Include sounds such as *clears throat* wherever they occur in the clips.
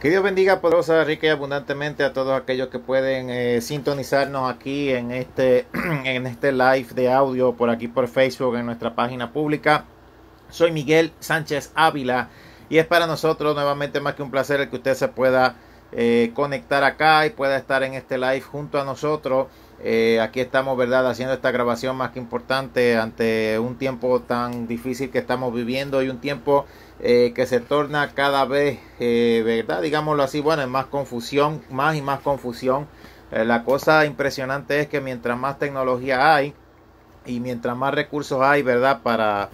Que Dios bendiga poderosa, rica y abundantemente a todos aquellos que pueden eh, sintonizarnos aquí en este, *clears throat* en este live de audio por aquí por Facebook en nuestra página pública. Soy Miguel Sánchez Ávila y es para nosotros nuevamente más que un placer el que usted se pueda eh, conectar acá y pueda estar en este live junto a nosotros. Eh, aquí estamos, ¿verdad?, haciendo esta grabación más que importante ante un tiempo tan difícil que estamos viviendo y un tiempo eh, que se torna cada vez, eh, ¿verdad?, digámoslo así, bueno, es más confusión, más y más confusión. la cosa impresionante es que mientras más tecnología hay y mientras más recursos hay, ¿verdad?, para,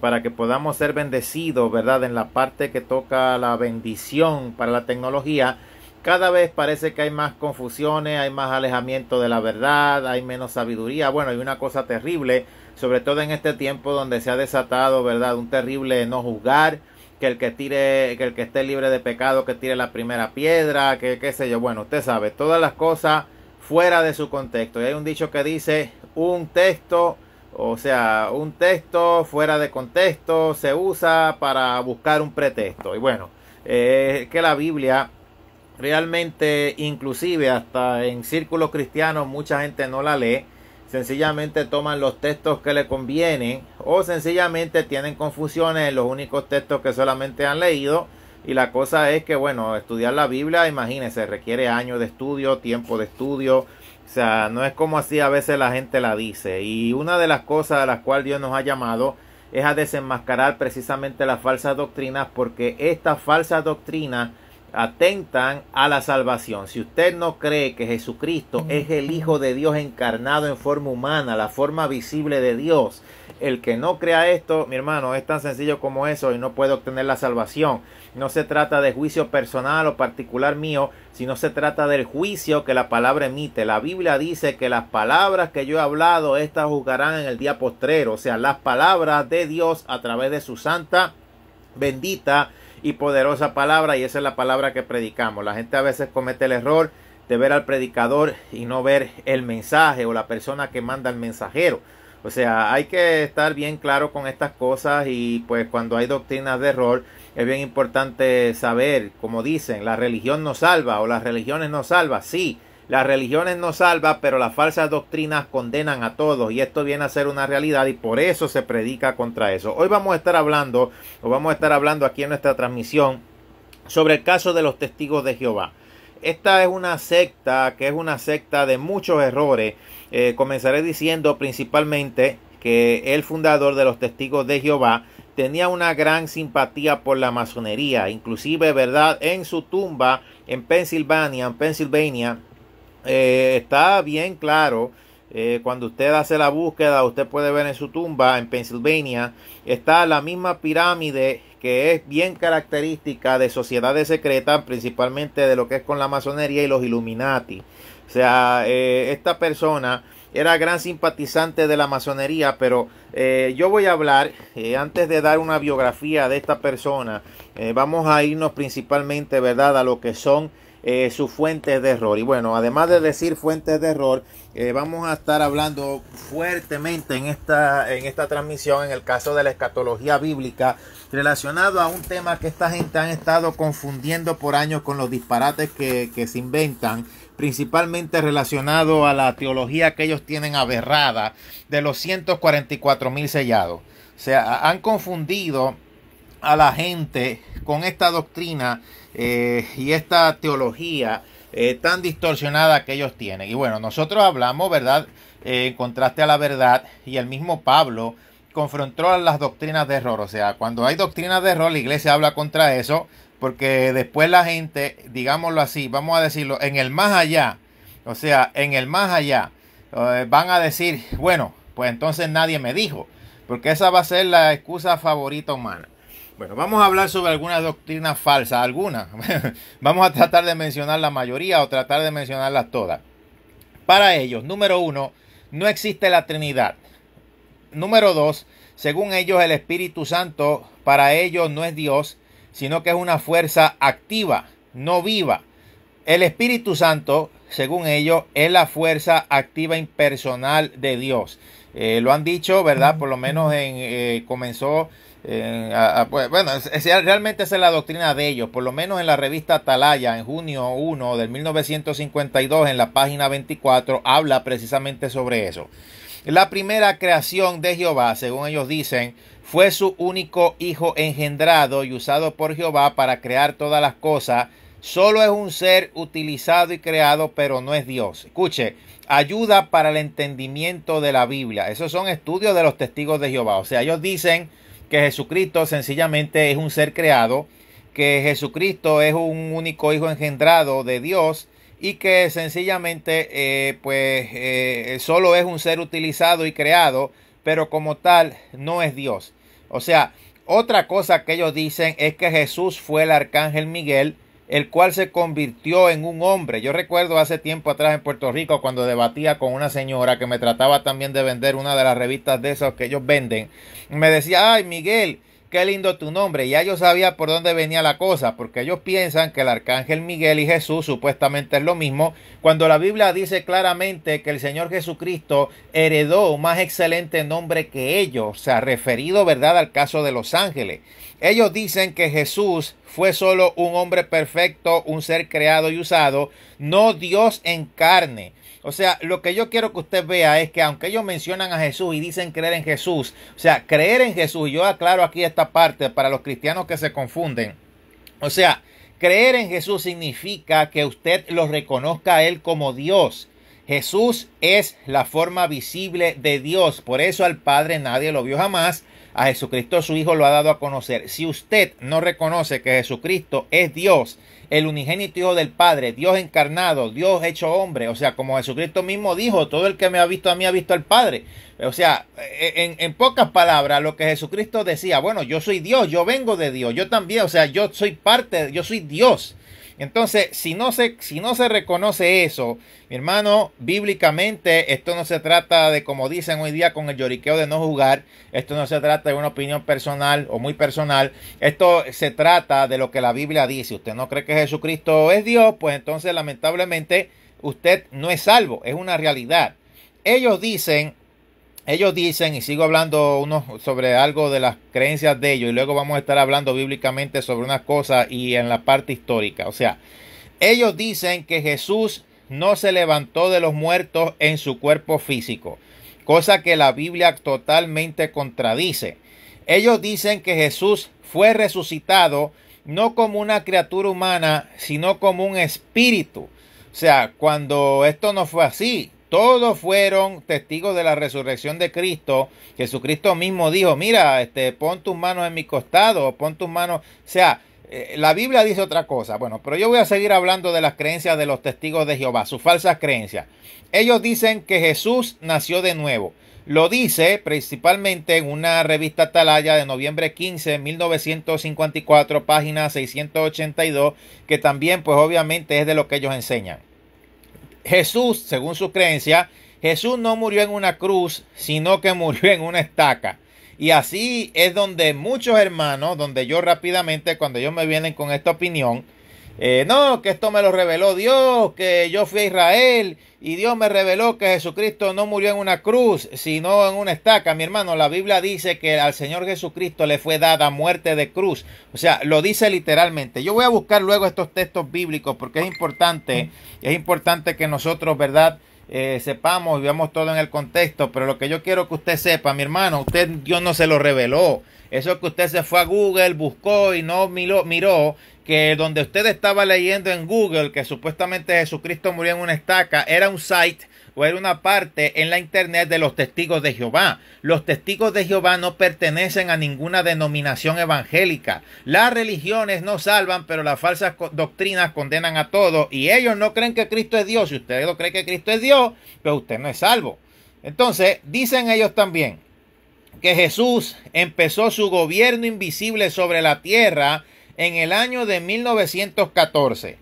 para que podamos ser bendecidos, ¿verdad?, en la parte que toca la bendición para la tecnología, cada vez parece que hay más confusiones, hay más alejamiento de la verdad, hay menos sabiduría. Bueno, hay una cosa terrible, sobre todo en este tiempo donde se ha desatado, ¿verdad? Un terrible no juzgar, que el que tire, que el que esté libre de pecado, que tire la primera piedra, que qué sé yo. Bueno, usted sabe, todas las cosas fuera de su contexto. Y hay un dicho que dice, un texto, o sea, un texto fuera de contexto se usa para buscar un pretexto. Y bueno, eh, que la Biblia realmente inclusive hasta en círculos cristianos mucha gente no la lee, sencillamente toman los textos que le convienen o sencillamente tienen confusiones en los únicos textos que solamente han leído y la cosa es que bueno, estudiar la Biblia, imagínense, requiere años de estudio, tiempo de estudio, o sea, no es como así a veces la gente la dice y una de las cosas a las cuales Dios nos ha llamado es a desenmascarar precisamente las falsas doctrinas porque estas falsas doctrina atentan a la salvación. Si usted no cree que Jesucristo es el Hijo de Dios encarnado en forma humana, la forma visible de Dios, el que no crea esto, mi hermano, es tan sencillo como eso y no puede obtener la salvación. No se trata de juicio personal o particular mío, sino se trata del juicio que la palabra emite. La Biblia dice que las palabras que yo he hablado, estas juzgarán en el día postrero, o sea, las palabras de Dios a través de su santa, bendita, y poderosa palabra y esa es la palabra que predicamos. La gente a veces comete el error de ver al predicador y no ver el mensaje o la persona que manda el mensajero. O sea, hay que estar bien claro con estas cosas y pues cuando hay doctrinas de error es bien importante saber, como dicen, la religión nos salva o las religiones nos salva, sí, las religiones no salvan, pero las falsas doctrinas condenan a todos y esto viene a ser una realidad y por eso se predica contra eso. Hoy vamos a estar hablando, o vamos a estar hablando aquí en nuestra transmisión sobre el caso de los testigos de Jehová. Esta es una secta que es una secta de muchos errores. Eh, comenzaré diciendo principalmente que el fundador de los testigos de Jehová tenía una gran simpatía por la masonería, inclusive, ¿verdad? En su tumba en Pensilvania, en Pensilvania, eh, está bien claro. Eh, cuando usted hace la búsqueda, usted puede ver en su tumba en Pennsylvania, está la misma pirámide que es bien característica de sociedades secretas, principalmente de lo que es con la masonería y los Illuminati. O sea, eh, esta persona era gran simpatizante de la masonería, pero yo voy a hablar, antes de dar una biografía de esta persona, vamos a irnos principalmente, ¿verdad?, a lo que son eh, su sus fuentes de error. Y bueno, además de decir fuentes de error, eh, vamos a estar hablando fuertemente en esta, en esta transmisión, en el caso de la escatología bíblica, relacionado a un tema que esta gente han estado confundiendo por años con los disparates que, se inventan principalmente relacionado a la teología que ellos tienen aberrada de los 144 mil sellados. O sea, han confundido a la gente con esta doctrina eh, y esta teología eh, tan distorsionada que ellos tienen. Y bueno, nosotros hablamos, ¿verdad? Eh, en contraste a la verdad, y el mismo Pablo confrontó a las doctrinas de error. O sea, cuando hay doctrinas de error, la iglesia habla contra eso, porque después la gente, digámoslo así, vamos a decirlo, en el más allá, o sea, en el más allá, van a decir, bueno, pues entonces nadie me dijo, porque esa va a ser la excusa favorita humana. Bueno, vamos a hablar sobre algunas doctrinas falsas, algunas. *laughs* vamos a tratar de mencionar la mayoría o tratar de mencionarlas todas. Para ellos, número uno, no existe la Trinidad. Número dos, según ellos, el Espíritu Santo para ellos no es Dios, sino que es una fuerza activa, no viva. El Espíritu Santo, según ellos, es la fuerza activa impersonal de Dios. Eh, lo han dicho, ¿verdad? Por lo menos en, eh, comenzó eh, ah, ah, pues, bueno, realmente esa es la doctrina de ellos, por lo menos en la revista Atalaya, en junio 1 del 1952, en la página 24, habla precisamente sobre eso. La primera creación de Jehová, según ellos dicen, fue su único hijo engendrado y usado por Jehová para crear todas las cosas. Solo es un ser utilizado y creado, pero no es Dios. Escuche, ayuda para el entendimiento de la Biblia. Esos son estudios de los testigos de Jehová. O sea, ellos dicen que Jesucristo sencillamente es un ser creado, que Jesucristo es un único hijo engendrado de Dios y que sencillamente eh, pues eh, solo es un ser utilizado y creado, pero como tal no es Dios. O sea, otra cosa que ellos dicen es que Jesús fue el arcángel Miguel el cual se convirtió en un hombre. Yo recuerdo hace tiempo atrás en Puerto Rico cuando debatía con una señora que me trataba también de vender una de las revistas de esas que ellos venden. Me decía, ay Miguel, qué lindo tu nombre. Ya yo sabía por dónde venía la cosa, porque ellos piensan que el arcángel Miguel y Jesús supuestamente es lo mismo, cuando la Biblia dice claramente que el Señor Jesucristo heredó un más excelente nombre que ellos, se ha referido, ¿verdad?, al caso de los ángeles. Ellos dicen que Jesús fue solo un hombre perfecto, un ser creado y usado, no Dios en carne. O sea, lo que yo quiero que usted vea es que aunque ellos mencionan a Jesús y dicen creer en Jesús, o sea, creer en Jesús, yo aclaro aquí esta parte para los cristianos que se confunden. O sea, creer en Jesús significa que usted lo reconozca a Él como Dios. Jesús es la forma visible de Dios, por eso al Padre nadie lo vio jamás a Jesucristo su Hijo lo ha dado a conocer. Si usted no reconoce que Jesucristo es Dios, el unigénito Hijo del Padre, Dios encarnado, Dios hecho hombre, o sea, como Jesucristo mismo dijo, todo el que me ha visto a mí ha visto al Padre. O sea, e, en, pocas palabras, lo que Jesucristo decía, bueno, yo soy Dios, yo vengo de Dios, yo también, o sea, yo soy parte, yo soy Dios. Entonces, si no se, si no se reconoce eso, mi hermano, bíblicamente esto no se trata de, como dicen hoy día con el lloriqueo de no jugar, esto no se trata de una opinión personal o muy personal, esto se trata de lo que la Biblia dice. Usted no cree que Jesucristo es Dios, pues entonces lamentablemente usted no es salvo, es una realidad. Ellos dicen ellos dicen, y sigo hablando uno sobre algo de las creencias de ellos, y luego vamos a estar hablando bíblicamente sobre una cosa y en la parte histórica. O sea, ellos dicen que Jesús no se levantó de los muertos en su cuerpo físico, cosa que la Biblia totalmente contradice. Ellos dicen que Jesús fue resucitado no como una criatura humana, sino como un espíritu. O sea, cuando esto no fue así, todos fueron testigos de la resurrección de Cristo. Jesucristo mismo dijo, mira, este, pon tus manos en mi costado, pon tus manos, o sea, eh, la Biblia dice otra cosa. Bueno, pero yo voy a seguir hablando de las creencias de los testigos de Jehová, sus falsas creencias. Ellos dicen que Jesús nació de nuevo. Lo dice principalmente en una revista Atalaya de noviembre 15, 1954, página 682, que también pues obviamente es de lo que ellos enseñan. Jesús, según su creencia, Jesús no murió en una cruz, sino que murió en una estaca. Y así es donde muchos hermanos, donde yo rápidamente, cuando ellos me vienen con esta opinión, eh, no, que esto me lo reveló Dios, que yo fui a Israel y Dios me reveló que Jesucristo no murió en una cruz, sino en una estaca. Mi hermano, la Biblia dice que al Señor Jesucristo le fue dada muerte de cruz. O sea, lo dice literalmente. Yo voy a buscar luego estos textos bíblicos porque es importante, es importante que nosotros, ¿verdad? Eh, sepamos y veamos todo en el contexto, pero lo que yo quiero que usted sepa, mi hermano, usted Dios no se lo reveló. Eso que usted se fue a Google, buscó y no miró que donde usted estaba leyendo en Google que supuestamente Jesucristo murió en una estaca, era un site o era una parte en la internet de los testigos de Jehová. Los testigos de Jehová no pertenecen a ninguna denominación evangélica. Las religiones no salvan, pero las falsas doctrinas condenan a todos y ellos no creen que Cristo es Dios. Si usted no cree que Cristo es Dios, pues usted no es salvo. Entonces, dicen ellos también que Jesús empezó su gobierno invisible sobre la tierra en el año de 1914.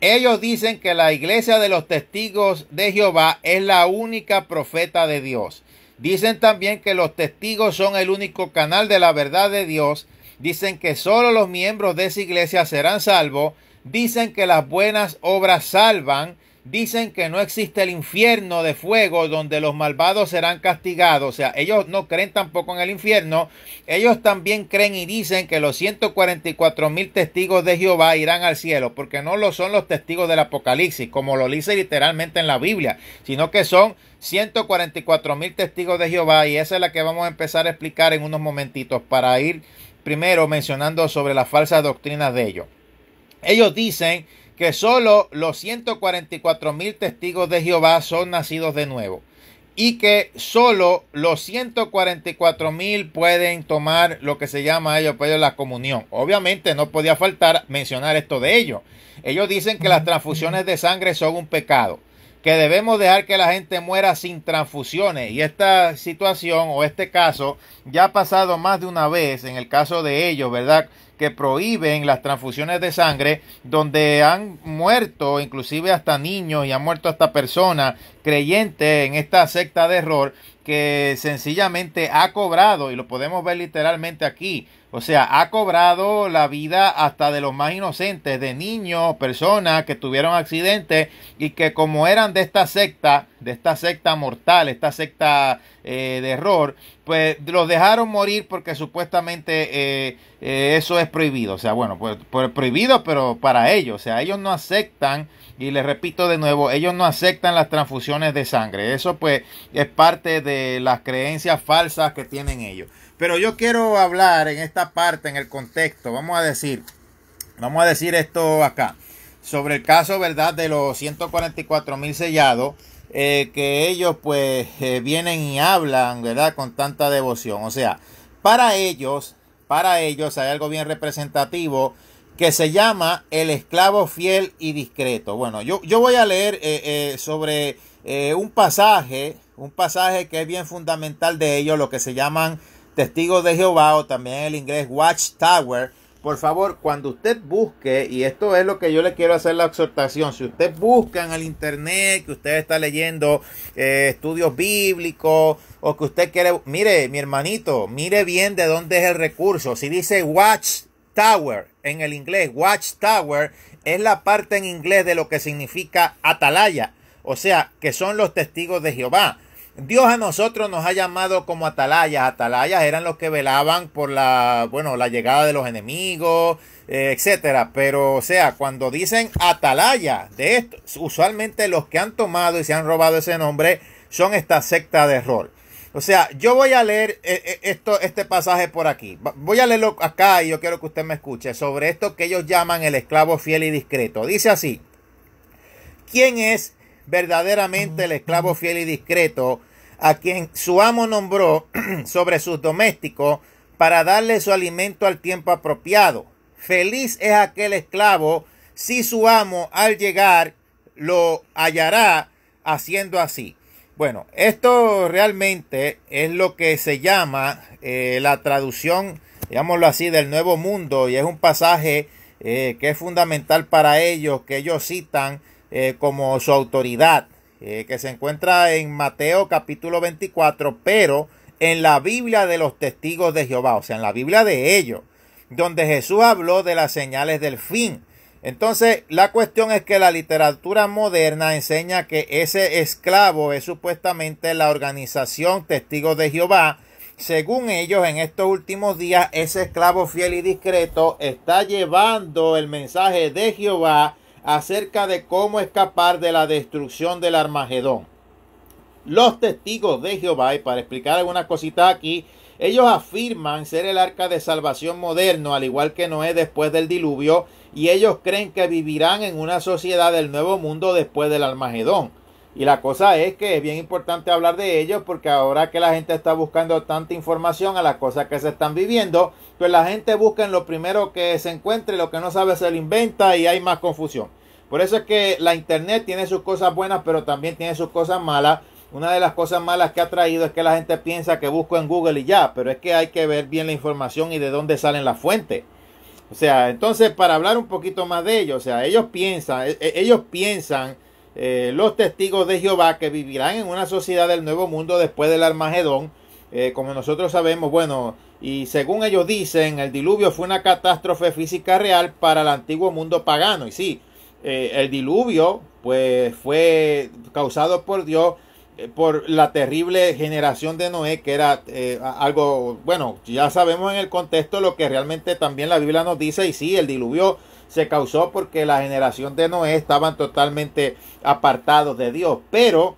Ellos dicen que la iglesia de los testigos de Jehová es la única profeta de Dios. Dicen también que los testigos son el único canal de la verdad de Dios. Dicen que solo los miembros de esa iglesia serán salvos. Dicen que las buenas obras salvan dicen que no existe el infierno de fuego donde los malvados serán castigados. O sea, ellos no creen tampoco en el infierno. Ellos también creen y dicen que los 144 mil testigos de Jehová irán al cielo, porque no lo son los testigos del Apocalipsis, como lo dice literalmente en la Biblia, sino que son 144 mil testigos de Jehová y esa es la que vamos a empezar a explicar en unos momentitos para ir primero mencionando sobre las falsas doctrinas de ellos. Ellos dicen que solo los 144 mil testigos de Jehová son nacidos de nuevo y que solo los 144 mil pueden tomar lo que se llama pues, ellos, la comunión. Obviamente no podía faltar mencionar esto de ellos. Ellos dicen que las transfusiones de sangre son un pecado, que debemos dejar que la gente muera sin transfusiones. Y esta situación o este caso ya ha pasado más de una vez en el caso de ellos, ¿verdad? que prohíben las transfusiones de sangre, donde han muerto inclusive hasta niños y han muerto hasta personas creyentes en esta secta de error que sencillamente ha cobrado, y lo podemos ver literalmente aquí, o sea, ha cobrado la vida hasta de los más inocentes, de niños, personas que tuvieron accidentes y que como eran de esta secta, de esta secta mortal, esta secta eh, de error, pues los dejaron morir porque supuestamente eh, eh, eso es prohibido. O sea, bueno, pues, pues, prohibido, pero para ellos, o sea, ellos no aceptan y les repito de nuevo, ellos no aceptan las transfusiones de sangre. Eso pues es parte de las creencias falsas que tienen ellos. Pero yo quiero hablar en esta parte, en el contexto, vamos a decir, vamos a decir esto acá, sobre el caso, ¿verdad?, de los 144 mil sellados. Eh, que ellos pues eh, vienen y hablan, ¿verdad? Con tanta devoción. O sea, para ellos, para ellos hay algo bien representativo que se llama El esclavo fiel y discreto. Bueno, yo, yo voy a leer eh, eh, sobre eh, un pasaje, un pasaje que es bien fundamental de ellos, lo que se llaman testigos de Jehová o también en el inglés Watchtower. Por favor, cuando usted busque, y esto es lo que yo le quiero hacer la exhortación, si usted busca en el internet que usted está leyendo estudios bíblicos o que usted quiere, mire mi hermanito, mire bien de dónde es el recurso. Si dice Watchtower, en el inglés. Watchtower es la parte en inglés de lo que significa atalaya, o sea, que son los testigos de Jehová. Dios a nosotros nos ha llamado como atalayas. Atalayas eran los que velaban por la, bueno, la llegada de los enemigos, eh, etcétera. Pero, o sea, cuando dicen atalaya, de esto, usualmente los que han tomado y se han robado ese nombre son esta secta de error. O sea, yo voy a leer eh, eh, esto, este pasaje por aquí. Voy a leerlo acá y yo quiero que usted me escuche sobre esto que ellos llaman el esclavo fiel y discreto. Dice así, ¿quién es verdaderamente el esclavo fiel y discreto a quien su amo nombró *clears throat* sobre sus domésticos para darle su alimento al tiempo apropiado? Feliz es aquel esclavo si su amo al llegar lo hallará haciendo así. Bueno, esto realmente es lo que se llama eh, la traducción, digámoslo así, del Nuevo Mundo y es un pasaje eh, que es fundamental para ellos, que ellos citan eh, como su autoridad, que se encuentra en Mateo capítulo 24, pero en la Biblia de los testigos de Jehová, o sea, en la Biblia de ellos, donde Jesús habló de las señales del fin entonces, la cuestión es que la literatura moderna enseña que ese esclavo es supuestamente la organización testigo de Jehová. Según ellos, en estos últimos días, ese esclavo fiel y discreto está llevando el mensaje de Jehová acerca de cómo escapar de la destrucción del Armagedón. Los testigos de Jehová, y para explicar algunas cosita aquí, ellos afirman ser el arca de salvación moderno, al igual que Noé después del diluvio, y ellos creen que vivirán en una sociedad del nuevo mundo después del Almagedón. Y la cosa es que es bien importante hablar de ellos porque ahora que la gente está buscando tanta información a las cosas que se están viviendo, pues la gente busca en lo primero que se encuentre, lo que no sabe se lo inventa y hay más confusión. Por eso es que la internet tiene sus cosas buenas, pero también tiene sus cosas malas. Una de las cosas malas que ha traído es que la gente piensa que busco en Google y ya, pero es que hay que ver bien la información y de dónde salen las fuentes. O sea, entonces para hablar un poquito más de ellos, o sea, ellos piensan, e, e, ellos piensan eh, los testigos de Jehová que vivirán en una sociedad del nuevo mundo después del Armagedón, eh, como nosotros sabemos, bueno, y según ellos dicen, el diluvio fue una catástrofe física real para el antiguo mundo pagano. Y sí, eh, el diluvio, pues fue causado por Dios eh, por la terrible generación de Noé, que era eh, algo, bueno, ya sabemos en el contexto lo que realmente también la Biblia nos dice, y sí, el diluvio se causó porque la generación de Noé estaban totalmente apartados de Dios, pero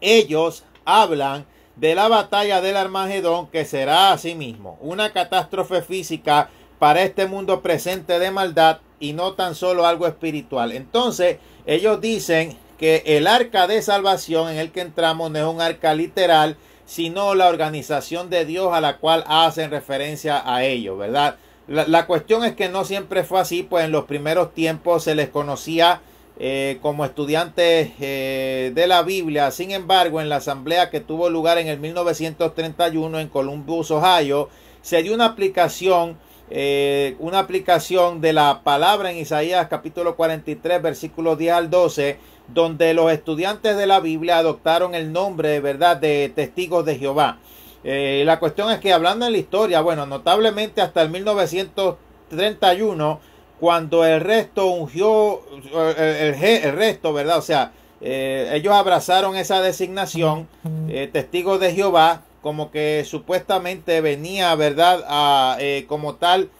ellos hablan de la batalla del Armagedón que será así sí una catástrofe física para este mundo presente de maldad y no tan solo algo espiritual. Entonces, ellos dicen que el arca de salvación en el que entramos no es un arca literal, sino la organización de Dios a la cual hacen referencia a ellos, ¿verdad? La, cuestión es que no siempre fue así, pues en los primeros tiempos se les conocía eh, como estudiantes eh, de la Biblia. Sin embargo, en la asamblea que tuvo lugar en el 1931 en Columbus, Ohio, se dio una aplicación, eh, una aplicación de la palabra en Isaías capítulo 43, versículo 10 al 12 donde los estudiantes de la Biblia adoptaron el nombre de verdad de testigos de Jehová. Eh, la cuestión es que hablando en la historia, bueno, notablemente hasta el 1931, cuando el resto ungió, eh, el, resto, ¿verdad? O sea, eh, ellos abrazaron esa designación, testigos de Jehová, como que supuestamente venía, ¿verdad? A, como tal,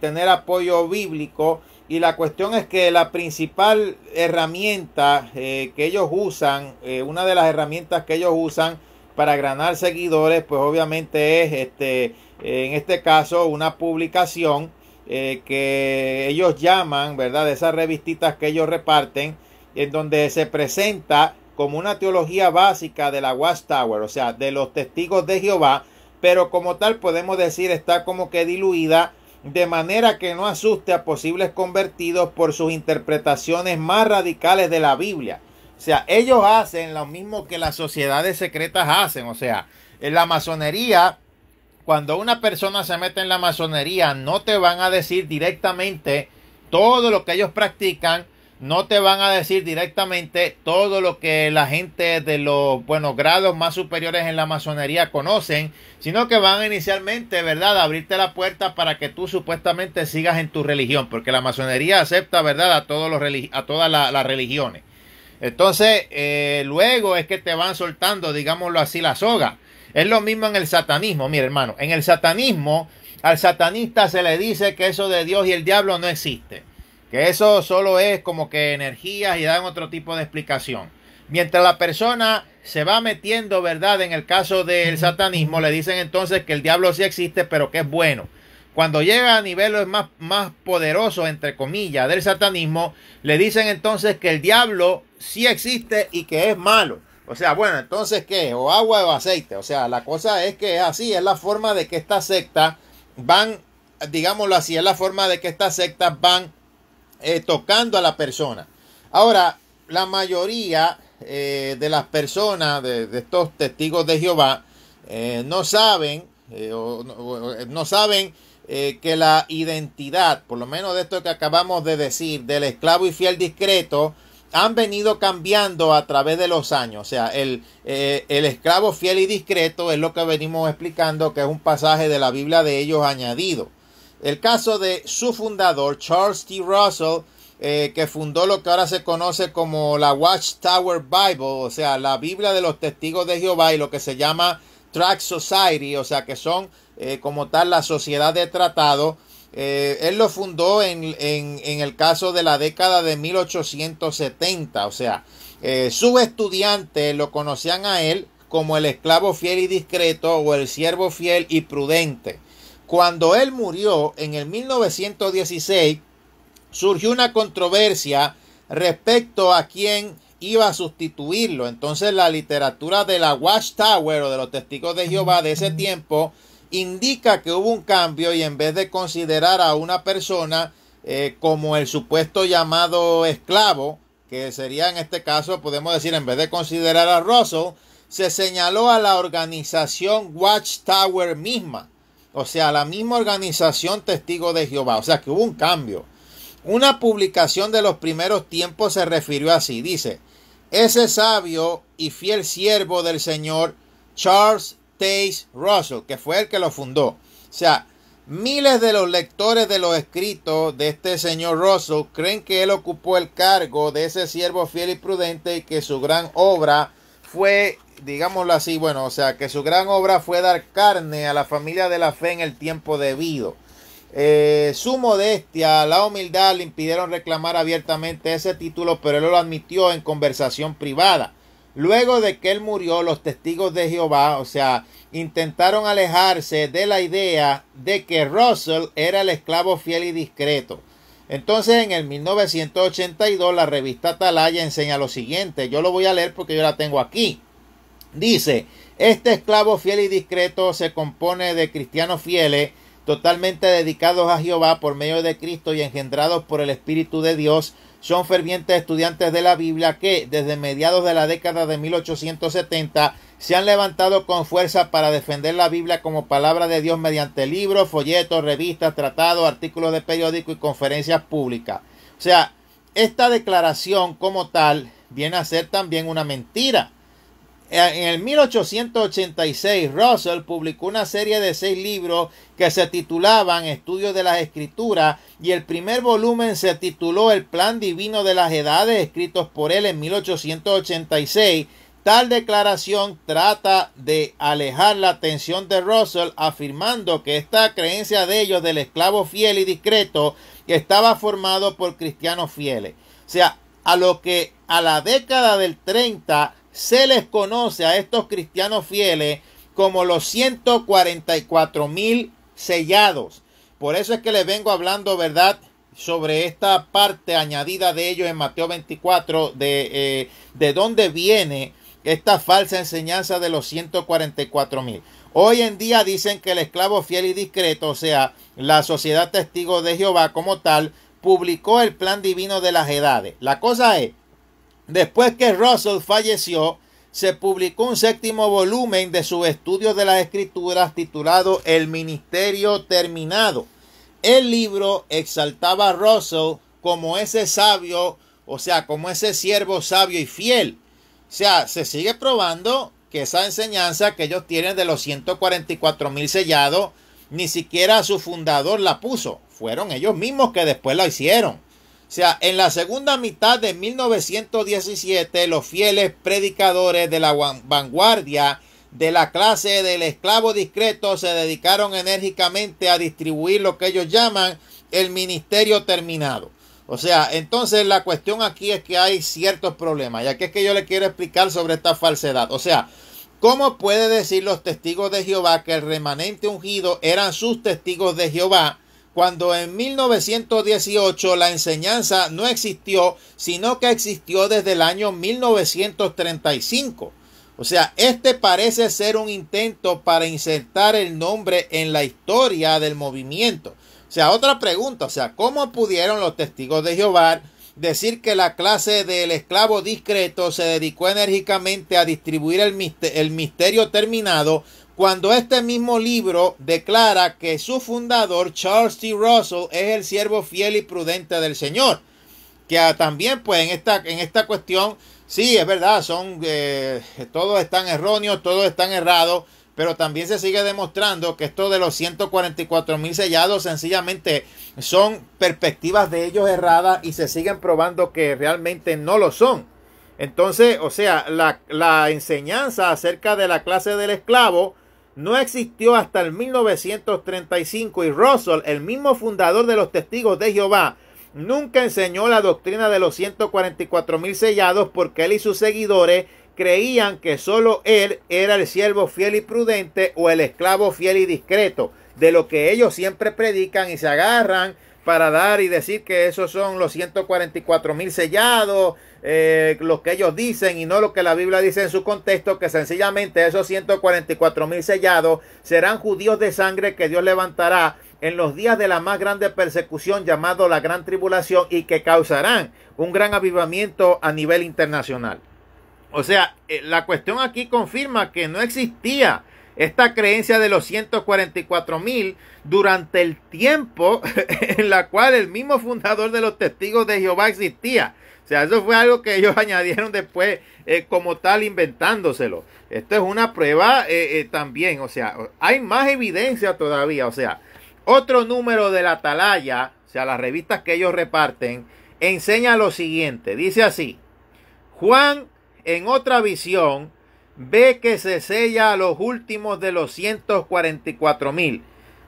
tener apoyo bíblico. Y la cuestión es que la principal herramienta eh, que ellos usan, eh, una de las herramientas que ellos usan para ganar seguidores, pues obviamente es, este, en este caso, una publicación eh, que ellos llaman, ¿verdad? De esas revistitas que ellos reparten, en donde se presenta como una teología básica de la Watchtower, o sea, de los testigos de Jehová, pero como tal podemos decir está como que diluida de manera que no asuste a posibles convertidos por sus interpretaciones más radicales de la Biblia. O sea, ellos hacen lo mismo que las sociedades secretas hacen. O sea, en la masonería, cuando una persona se mete en la masonería, no te van a decir directamente todo lo que ellos practican no te van a decir directamente todo lo que la gente de los buenos grados más superiores en la masonería conocen, sino que van inicialmente, ¿verdad?, a abrirte la puerta para que tú supuestamente sigas en tu religión, porque la masonería acepta, ¿verdad?, a, todos los a todas las religiones. Entonces, eh, luego es que te van soltando, digámoslo así, la soga. Es lo mismo en el satanismo, mi hermano, en el satanismo, al satanista se le dice que eso de Dios y el diablo no existe. Que eso solo es como que energías y dan otro tipo de explicación. Mientras la persona se va metiendo, ¿verdad? En el caso del satanismo, le dicen entonces que el diablo sí existe, pero que es bueno. Cuando llega a niveles más, más poderosos, entre comillas, del satanismo, le dicen entonces que el diablo sí existe y que es malo. O sea, bueno, entonces, ¿qué? O agua o aceite. O sea, la cosa es que así, es la forma de que estas sectas van, digámoslo así, es la forma de que estas sectas van eh, tocando a la persona. Ahora, la mayoría eh, de las personas, de, estos testigos de Jehová, eh, no saben, no, saben que la identidad, por lo menos de esto que acabamos de decir, del esclavo y fiel discreto, han venido cambiando a través de los años. O sea, el, el esclavo fiel y discreto es lo que venimos explicando, que es un pasaje de la Biblia de ellos añadido. El caso de su fundador, Charles T. Russell, eh, que fundó lo que ahora se conoce como la Watchtower Bible, o sea, la Biblia de los Testigos de Jehová y lo que se llama Tract Society, o sea, que son eh, como tal la sociedad de tratado. Eh, él lo fundó en, en, en, el caso de la década de 1870, o sea, sus estudiantes lo conocían a él como el esclavo fiel y discreto o el siervo fiel y prudente. Cuando él murió en el 1916, surgió una controversia respecto a quién iba a sustituirlo. Entonces la literatura de la Watchtower o de los testigos de Jehová de ese tiempo indica que hubo un cambio y en vez de considerar a una persona eh, como el supuesto llamado esclavo, que sería en este caso, podemos decir, en vez de considerar a Russell, se señaló a la organización Watchtower misma. O sea, la misma organización testigo de Jehová. O sea, que hubo un cambio. Una publicación de los primeros tiempos se refirió así. Dice, ese sabio y fiel siervo del Señor Charles Taze Russell, que fue el que lo fundó. O sea, miles de los lectores de los escritos de este señor Russell creen que él ocupó el cargo de ese siervo fiel y prudente y que su gran obra fue digámoslo así, bueno, o sea, que su gran obra fue dar carne a la familia de la fe en el tiempo debido. Eh, su modestia, la humildad le impidieron reclamar abiertamente ese título, pero él lo admitió en conversación privada. Luego de que él murió, los testigos de Jehová, o sea, intentaron alejarse de la idea de que Russell era el esclavo fiel y discreto. Entonces, en el 1982, la revista Atalaya enseña lo siguiente. Yo lo voy a leer porque yo la tengo aquí. Dice, este esclavo fiel y discreto se compone de cristianos fieles, totalmente dedicados a Jehová por medio de Cristo y engendrados por el Espíritu de Dios, son fervientes estudiantes de la Biblia que desde mediados de la década de 1870 se han levantado con fuerza para defender la Biblia como palabra de Dios mediante libros, folletos, revistas, tratados, artículos de periódico y conferencias públicas. O sea, esta declaración como tal viene a ser también una mentira. Eh, en el 1886, Russell publicó una serie de seis libros que se titulaban Estudios de las Escrituras y el primer volumen se tituló El Plan Divino de las Edades, escritos por él en 1886. Tal declaración trata de alejar la atención de Russell, afirmando que esta creencia de ellos del esclavo fiel y discreto estaba formado por cristianos fieles. O sea, a lo que a la década del 30 se les conoce a estos cristianos fieles como los 144 mil sellados. Por eso es que les vengo hablando, ¿verdad? Sobre esta parte añadida de ellos en Mateo 24, de, eh, de dónde viene esta falsa enseñanza de los 144 mil. Hoy en día dicen que el esclavo fiel y discreto, o sea, la sociedad testigo de Jehová como tal, publicó el plan divino de las edades. La cosa es Después que Russell falleció, se publicó un séptimo volumen de sus estudios de las escrituras titulado El Ministerio Terminado. El libro exaltaba a Russell como ese sabio, o sea, como ese siervo sabio y fiel. O sea, se sigue probando que esa enseñanza que ellos tienen de los 144 mil sellados, ni siquiera su fundador la puso. Fueron ellos mismos que después la hicieron. O sea, en la segunda mitad de 1917, los fieles predicadores de la vanguardia de la clase del esclavo discreto se dedicaron enérgicamente a distribuir lo que ellos llaman el ministerio terminado. O sea, entonces la cuestión aquí es que hay ciertos problemas, ya que es que yo le quiero explicar sobre esta falsedad. O sea, ¿cómo puede decir los testigos de Jehová que el remanente ungido eran sus testigos de Jehová? cuando en 1918 la enseñanza no existió, sino que existió desde el año 1935. O sea, este parece ser un intento para insertar el nombre en la historia del movimiento. O sea, otra pregunta, o sea, ¿cómo pudieron los testigos de Jehová decir que la clase del esclavo discreto se dedicó enérgicamente a distribuir el, misterio, el misterio terminado cuando este mismo libro declara que su fundador, Charles T. Russell, es el siervo fiel y prudente del Señor. Que también, pues, en esta, en esta cuestión, sí, es verdad, son eh, todos están erróneos, todos están errados, pero también se sigue demostrando que esto de los 144 mil sellados sencillamente son perspectivas de ellos erradas y se siguen probando que realmente no lo son. Entonces, o sea, la enseñanza acerca de la clase del esclavo, no existió hasta el 1935 y Russell, el mismo fundador de los testigos de Jehová, nunca enseñó la doctrina de los 144 mil sellados porque él y sus seguidores creían que solo él era el siervo fiel y prudente o el esclavo fiel y discreto, de lo que ellos siempre predican y se agarran para dar y decir que esos son los 144 mil sellados eh, lo que ellos dicen y no lo que la Biblia dice en su contexto, que sencillamente esos 144 mil sellados serán judíos de sangre que Dios levantará en los días de la más grande persecución llamado la gran tribulación y que causarán un gran avivamiento a nivel internacional. O sea, eh, la cuestión aquí confirma que no existía esta creencia de los 144 mil durante el tiempo *laughs* en la cual el mismo fundador de los testigos de Jehová existía. O sea, eso fue algo que ellos *laughs* añadieron después eh, como tal inventándoselo. Esto es una prueba eh, eh, también, o sea, hay más evidencia todavía, o sea, otro número de la talaya, o sea, las revistas que ellos reparten, enseña lo siguiente, dice así, Juan en otra visión ve que se sella a los últimos de los 144 mil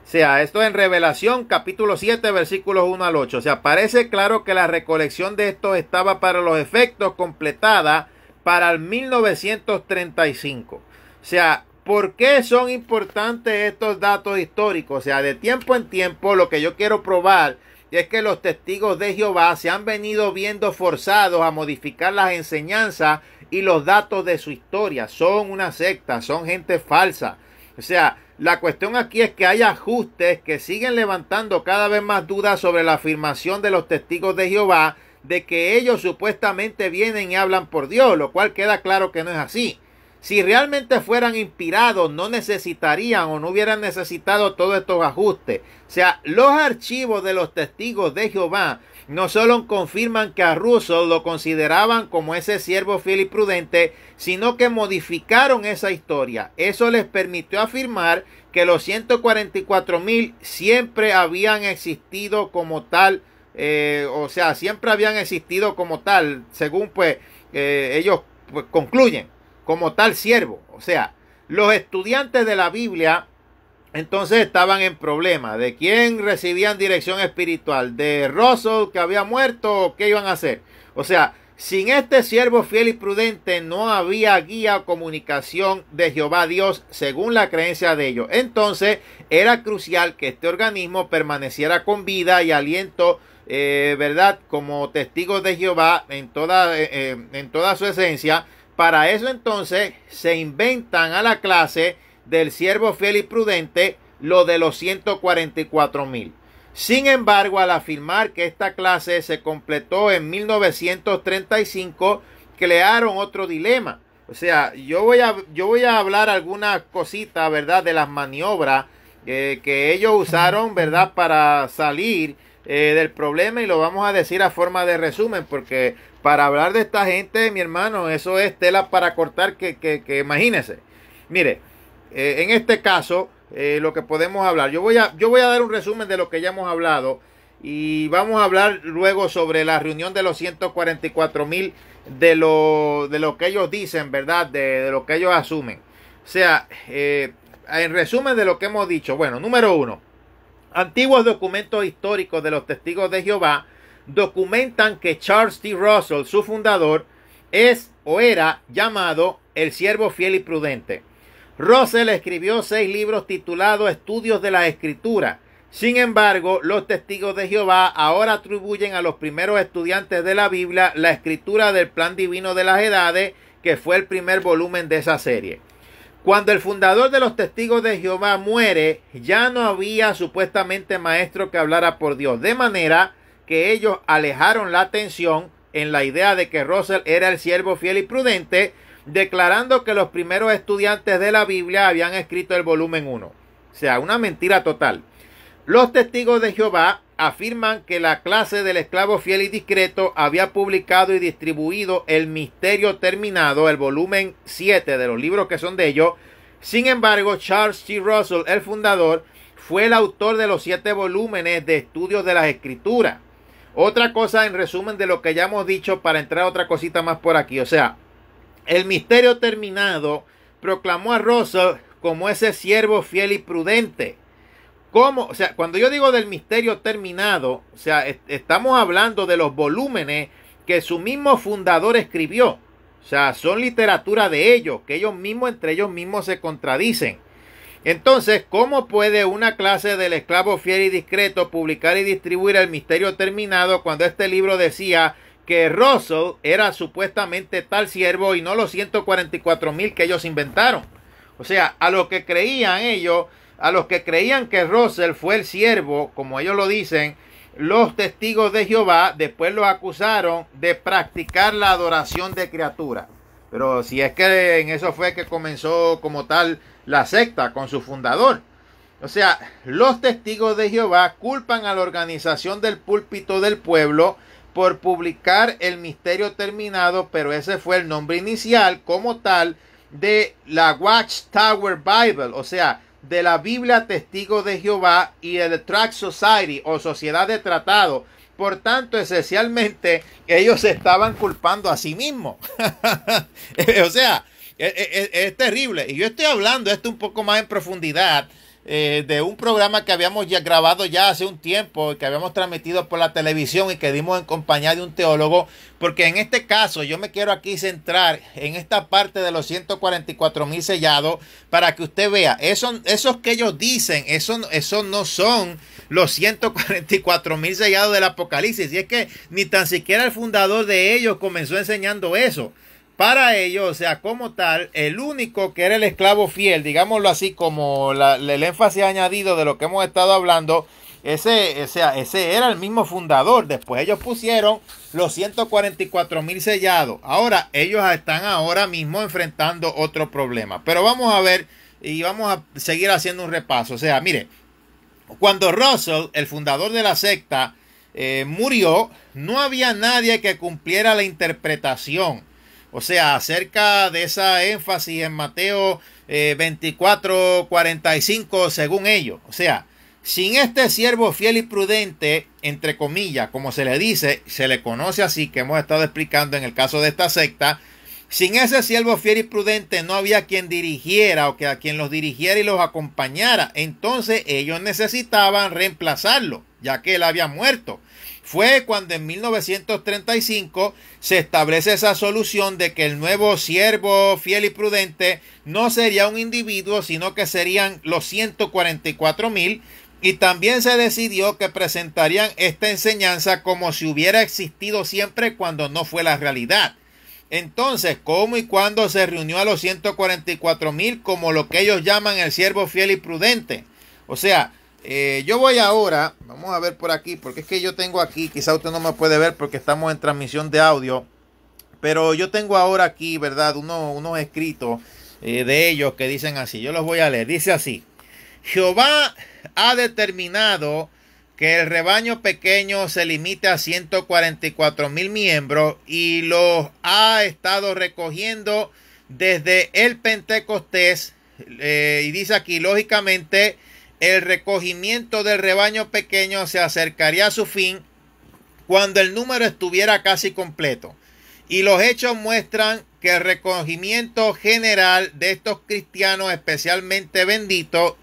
o sea, esto en Revelación capítulo 7 versículos 1 al 8. O sea, parece claro que la recolección de estos estaba para los efectos completada para el 1935. O sea, ¿por qué son importantes estos datos históricos? O sea, de tiempo en tiempo lo que yo quiero probar es que los testigos de Jehová se han venido viendo forzados a modificar las enseñanzas y los datos de su historia. Son una secta, son gente falsa. O sea, la cuestión aquí es que hay ajustes que siguen levantando cada vez más dudas sobre la afirmación de los testigos de Jehová de que ellos supuestamente vienen y hablan por Dios, lo cual queda claro que no es así. Si realmente fueran inspirados, no necesitarían o no hubieran necesitado todos estos ajustes. O sea, los archivos de los testigos de Jehová no solo confirman que a Russell lo consideraban como ese siervo fiel y prudente, sino que modificaron esa historia. Eso les permitió afirmar que los 144 mil siempre habían existido como tal, eh, o sea, siempre habían existido como tal, según pues eh, ellos pues, concluyen, como tal siervo. O sea, los estudiantes de la Biblia entonces estaban en problema de quién recibían dirección espiritual, de Russell que había muerto, qué iban a hacer. O sea, sin este siervo fiel y prudente no había guía o comunicación de Jehová Dios según la creencia de ellos. Entonces era crucial que este organismo permaneciera con vida y aliento, eh, ¿verdad? Como testigos de Jehová en toda, eh, eh, en toda su esencia. Para eso entonces se inventan a la clase del siervo fiel y prudente lo de los 144 mil. Sin embargo, al afirmar que esta clase se completó en 1935, crearon otro dilema. O sea, yo voy a, yo voy a hablar algunas cositas, ¿verdad?, de las maniobras eh, que ellos usaron, ¿verdad?, para salir eh, del problema y lo vamos a decir a forma de resumen, porque para hablar de esta gente, mi hermano, eso es tela para cortar que, que, que imagínese. Mire, eh, en este caso, eh, lo que podemos hablar. Yo voy, a, yo voy a dar un resumen de lo que ya hemos hablado y vamos a hablar luego sobre la reunión de los 144 mil de lo, de lo que ellos dicen, ¿verdad? De, lo que ellos asumen. O sea, eh, en resumen de lo que hemos dicho, bueno, número uno, antiguos documentos históricos de los testigos de Jehová documentan que Charles T. Russell, su fundador, es o era llamado el siervo fiel y prudente. Russell escribió seis libros titulados Estudios de la Escritura. Sin embargo, los testigos de Jehová ahora atribuyen a los primeros estudiantes de la Biblia la escritura del plan divino de las edades, que fue el primer volumen de esa serie. Cuando el fundador de los testigos de Jehová muere, ya no había supuestamente maestro que hablara por Dios, de manera que ellos alejaron la atención en la idea de que Russell era el siervo fiel y prudente declarando que los primeros estudiantes de la Biblia habían escrito el volumen 1. O sea, una mentira total. Los testigos de Jehová afirman que la clase del esclavo fiel y discreto había publicado y distribuido el misterio terminado, el volumen 7 de los libros que son de ellos. Sin embargo, Charles T. Russell, el fundador, fue el autor de los siete volúmenes de estudios de las escrituras. Otra cosa en resumen de lo que ya hemos dicho para entrar otra cosita más por aquí. O sea, el misterio terminado proclamó a Russell como ese siervo fiel y prudente. ¿Cómo? O sea, cuando yo digo del misterio terminado, o sea, estamos hablando de los volúmenes que su mismo fundador escribió. O sea, son literatura de ellos, que ellos mismos entre ellos mismos se contradicen. Entonces, ¿cómo puede una clase del esclavo fiel y discreto publicar y distribuir el misterio terminado cuando este libro decía que Russell era supuestamente tal siervo y no los 144 mil que ellos inventaron. O sea, a los que creían ellos, a los que creían que Russell fue el siervo, como ellos lo dicen, los testigos de Jehová después los acusaron de practicar la adoración de criatura. Pero si es que en eso fue que comenzó como tal la secta con su fundador. O sea, los testigos de Jehová culpan a la organización del púlpito del pueblo por publicar El Misterio Terminado, pero ese fue el nombre inicial como tal de la Watchtower Bible, o sea, de la Biblia Testigo de Jehová y el Tract Society o Sociedad de Tratado. Por tanto, esencialmente, ellos se estaban culpando a sí mismos. *laughs* o sea, e, e, e, es, terrible. Y yo estoy hablando esto un poco más en profundidad eh, de un programa que habíamos ya grabado ya hace un tiempo, que habíamos transmitido por la televisión y que dimos en compañía de un teólogo, porque en este caso yo me quiero aquí centrar en esta parte de los 144 mil sellados para que usted vea, esos, esos que ellos dicen, esos eso no son los 144 mil sellados del Apocalipsis, y es que ni tan siquiera el fundador de ellos comenzó enseñando eso para ellos, o sea, como tal, el único que era el esclavo fiel, digámoslo así, como el énfasis añadido de lo que hemos estado hablando, ese, ese era el mismo fundador. Después ellos pusieron los 144 mil sellados. Ahora, ellos están ahora mismo enfrentando otro problema. Pero vamos a ver y vamos a seguir haciendo un repaso. O sea, mire, cuando Russell, el fundador de la secta, eh, murió, no había nadie que cumpliera la interpretación o sea, acerca de esa énfasis en Mateo 24, eh, 45, según ellos. O sea, sin este siervo fiel y prudente, entre comillas, como se le dice, se le conoce así, que hemos estado explicando en el caso de esta secta, sin ese siervo fiel y prudente no había quien dirigiera o que a quien los dirigiera y los acompañara. Entonces ellos necesitaban reemplazarlo, ya que él había muerto. Fue cuando en 1935 se establece esa solución de que el nuevo siervo fiel y prudente no sería un individuo, sino que serían los 144 mil. Y también se decidió que presentarían esta enseñanza como si hubiera existido siempre cuando no fue la realidad. Entonces, ¿cómo y cuándo se reunió a los 144 mil como lo que ellos llaman el siervo fiel y prudente? O sea, eh, yo voy ahora, vamos a ver por aquí, porque es que yo tengo aquí, quizá usted no me puede ver porque estamos en transmisión de audio, pero yo tengo ahora aquí, ¿verdad? Uno, unos escritos eh, de ellos que dicen así, yo los voy a leer, dice así, Jehová ha determinado que el rebaño pequeño se limite a 144 mil miembros y los ha estado recogiendo desde el Pentecostés. Eh, y dice aquí, lógicamente, el recogimiento del rebaño pequeño se acercaría a su fin cuando el número estuviera casi completo. Y los hechos muestran que el recogimiento general de estos cristianos especialmente benditos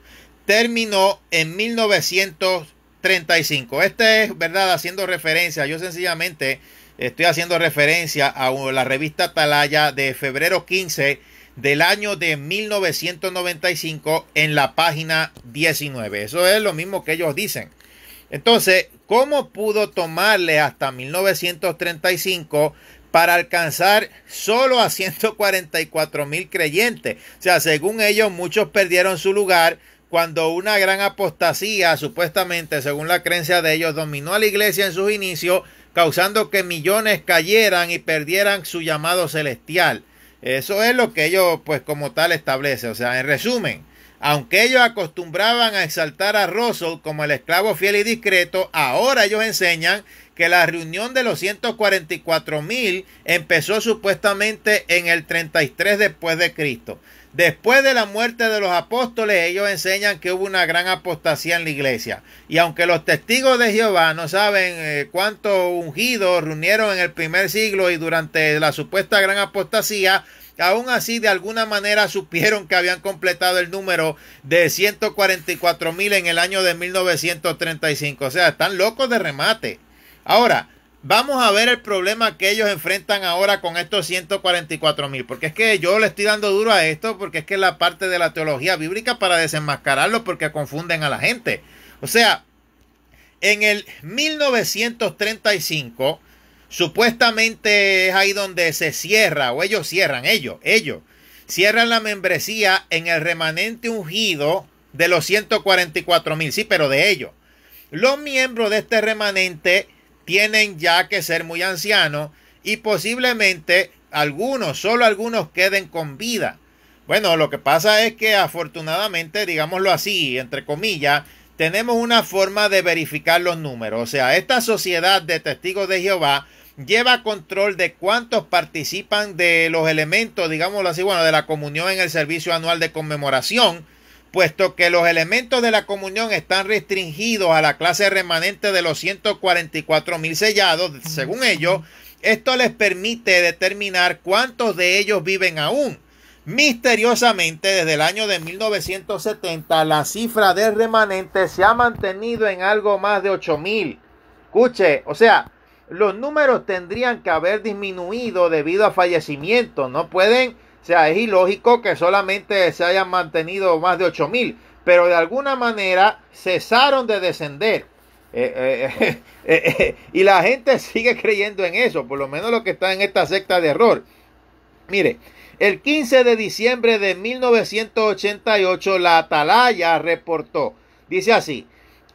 terminó en 1935. Este es, ¿verdad? Haciendo referencia, yo sencillamente estoy haciendo referencia a la revista Talaya de febrero 15 del año de 1995 en la página 19. Eso es lo mismo que ellos dicen. Entonces, ¿cómo pudo tomarle hasta 1935 para alcanzar solo a 144 mil creyentes? O sea, según ellos, muchos perdieron su lugar cuando una gran apostasía, supuestamente, según la creencia de ellos, dominó a la iglesia en sus inicios, causando que millones cayeran y perdieran su llamado celestial. Eso es lo que ellos, pues como tal, establece. O sea, en resumen, aunque ellos acostumbraban a exaltar a Russell como el esclavo fiel y discreto, ahora ellos enseñan que la reunión de los 144 mil empezó supuestamente en el 33 después de Cristo. Después de la muerte de los apóstoles, ellos enseñan que hubo una gran apostasía en la iglesia. Y aunque los testigos de Jehová no saben eh, cuánto cuántos ungidos reunieron en el primer siglo y durante la supuesta gran apostasía, aún así de alguna manera *laughs* supieron que habían completado el número de 144 mil en el año de 1935. O sea, están locos de remate. Ahora, Vamos a ver el problema que ellos enfrentan ahora con estos 144 mil, porque es que yo le estoy dando duro a esto, porque es que es la parte de la teología bíblica para desenmascararlo, porque confunden a la gente. O sea, en el 1935, supuestamente es ahí donde se cierra, o ellos cierran, ellos, ellos, cierran la membresía en el remanente ungido de los 144 mil, sí, pero de ellos. Los miembros de este remanente tienen ya que ser muy ancianos y posiblemente algunos, solo algunos queden con vida. Bueno, lo que pasa es que afortunadamente, digámoslo así, entre comillas, tenemos una forma de verificar los números. O sea, esta sociedad de testigos de Jehová lleva control de cuántos participan de los elementos, digámoslo así, bueno, de la comunión en el servicio anual de conmemoración puesto que los elementos de la comunión están restringidos a la clase remanente de los 144 mil sellados, según ellos, esto les permite determinar cuántos de ellos viven aún. Misteriosamente, desde el año de 1970, la cifra de remanente se ha mantenido en algo más de 8 mil. Escuche, o sea, los números tendrían que haber disminuido debido a fallecimientos. No pueden o sea, es ilógico que solamente se hayan mantenido más de 8 mil, pero de alguna manera cesaron de descender. Eh, eh, *laughs* eh, y la gente *laughs* sigue creyendo en eso, por lo menos los que están en esta secta de error. Mire, el 15 de diciembre de 1988, la Atalaya reportó, dice así,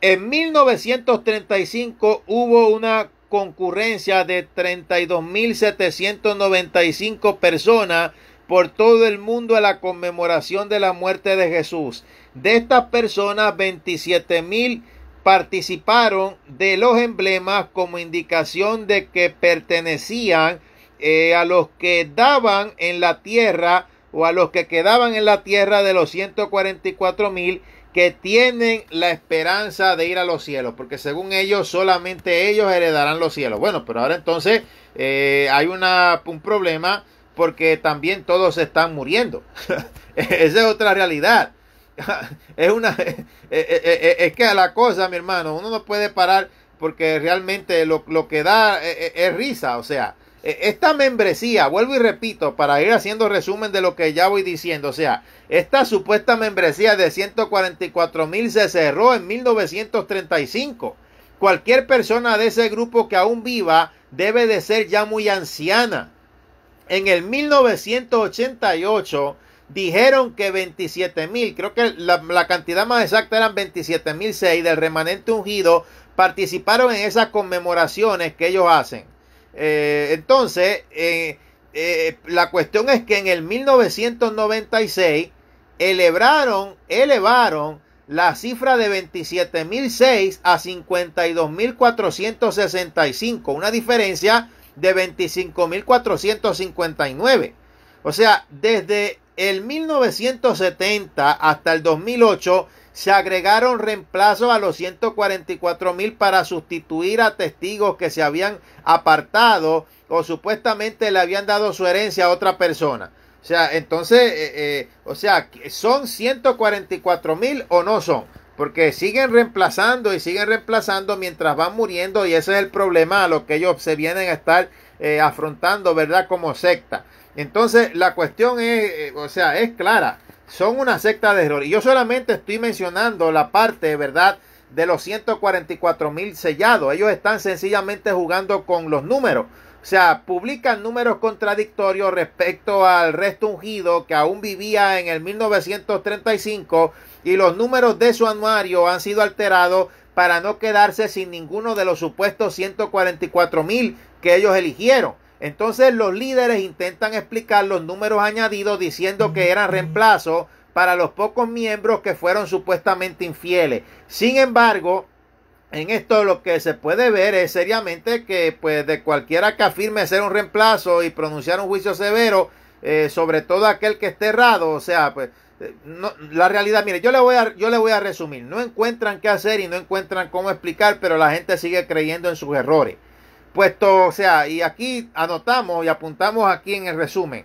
en 1935 hubo una concurrencia de 32.795 personas por todo el mundo a la conmemoración de la muerte de Jesús. De estas personas, 27 mil participaron de los emblemas como indicación de que pertenecían eh, a los que daban en la tierra o a los que quedaban en la tierra de los 144 mil que tienen la esperanza de ir a los cielos, porque según ellos solamente ellos heredarán los cielos. Bueno, pero ahora entonces eh, hay una, un problema porque también todos están muriendo. *laughs* Esa es otra realidad. *laughs* es una *laughs* eh, eh, eh, es que la cosa, mi hermano, uno no puede parar porque realmente lo, que da es, risa, o sea, esta membresía, vuelvo y repito, para ir haciendo resumen de lo que ya voy diciendo, o sea, esta supuesta membresía de 144 mil se cerró en 1935. Cualquier persona de ese grupo que aún viva debe de ser ya muy anciana en el 1988 dijeron que 27.000, mil, creo que la, cantidad más exacta eran 27 mil del remanente ungido, participaron en esas conmemoraciones que ellos hacen. Eh, entonces, eh, eh, la cuestión es que en el 1996 elevaron, elevaron la cifra de 27 a 52.465, una diferencia de 25.459. O sea, desde el 1970 hasta el 2008 se agregaron reemplazos a los 144 mil para sustituir a testigos que se habían apartado o supuestamente le habían dado su herencia a otra persona. O sea, entonces, eh, eh, o sea, ¿son 144 mil o no son? Porque siguen reemplazando y siguen reemplazando mientras van muriendo y ese es el problema a lo que ellos se vienen a estar eh, afrontando, ¿verdad? Como secta. Entonces la cuestión es, eh, o sea, es clara. Son una secta de error. Y yo solamente estoy mencionando la parte, ¿verdad? De los 144 mil sellados. Ellos están sencillamente jugando con los números. O sea, publican números contradictorios respecto al resto ungido que aún vivía en el 1935 y los números de su anuario han sido alterados para no quedarse sin ninguno de los supuestos 144 mil que ellos eligieron. Entonces los líderes intentan explicar los números añadidos diciendo que eran reemplazo para los pocos miembros que fueron supuestamente infieles. Sin embargo, en esto lo que se puede ver es seriamente que pues de cualquiera que afirme ser un reemplazo y pronunciar un juicio severo eh, sobre todo aquel que esté errado, o sea, pues eh, la realidad, mire, yo le, voy a, yo le voy a resumir, no encuentran qué hacer y no encuentran cómo explicar, pero la gente sigue creyendo en sus errores. Puesto, o sea, y aquí anotamos y apuntamos aquí en el resumen.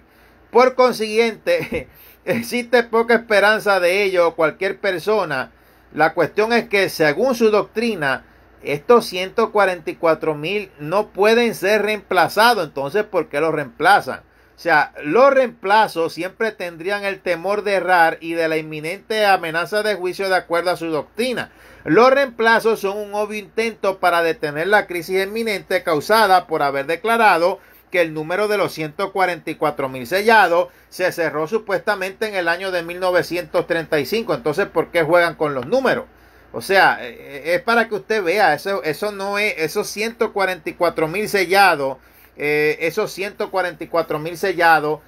Por consiguiente, *laughs* existe poca esperanza de ello cualquier persona la cuestión es que según su doctrina, estos 144 mil no pueden ser reemplazados. Entonces, ¿por qué los reemplazan? O sea, los reemplazos siempre tendrían el temor de errar y de la inminente amenaza de juicio de acuerdo a su doctrina. Los reemplazos son un obvio intento para detener la crisis inminente causada por haber declarado que el número de los 144 mil sellados se cerró supuestamente en el año de 1935. Entonces, ¿por qué juegan con los números? O sea, eh, eh, es para que usted vea, eso, eso no es, esos 144 mil sellados, eh, esos 144 mil sellados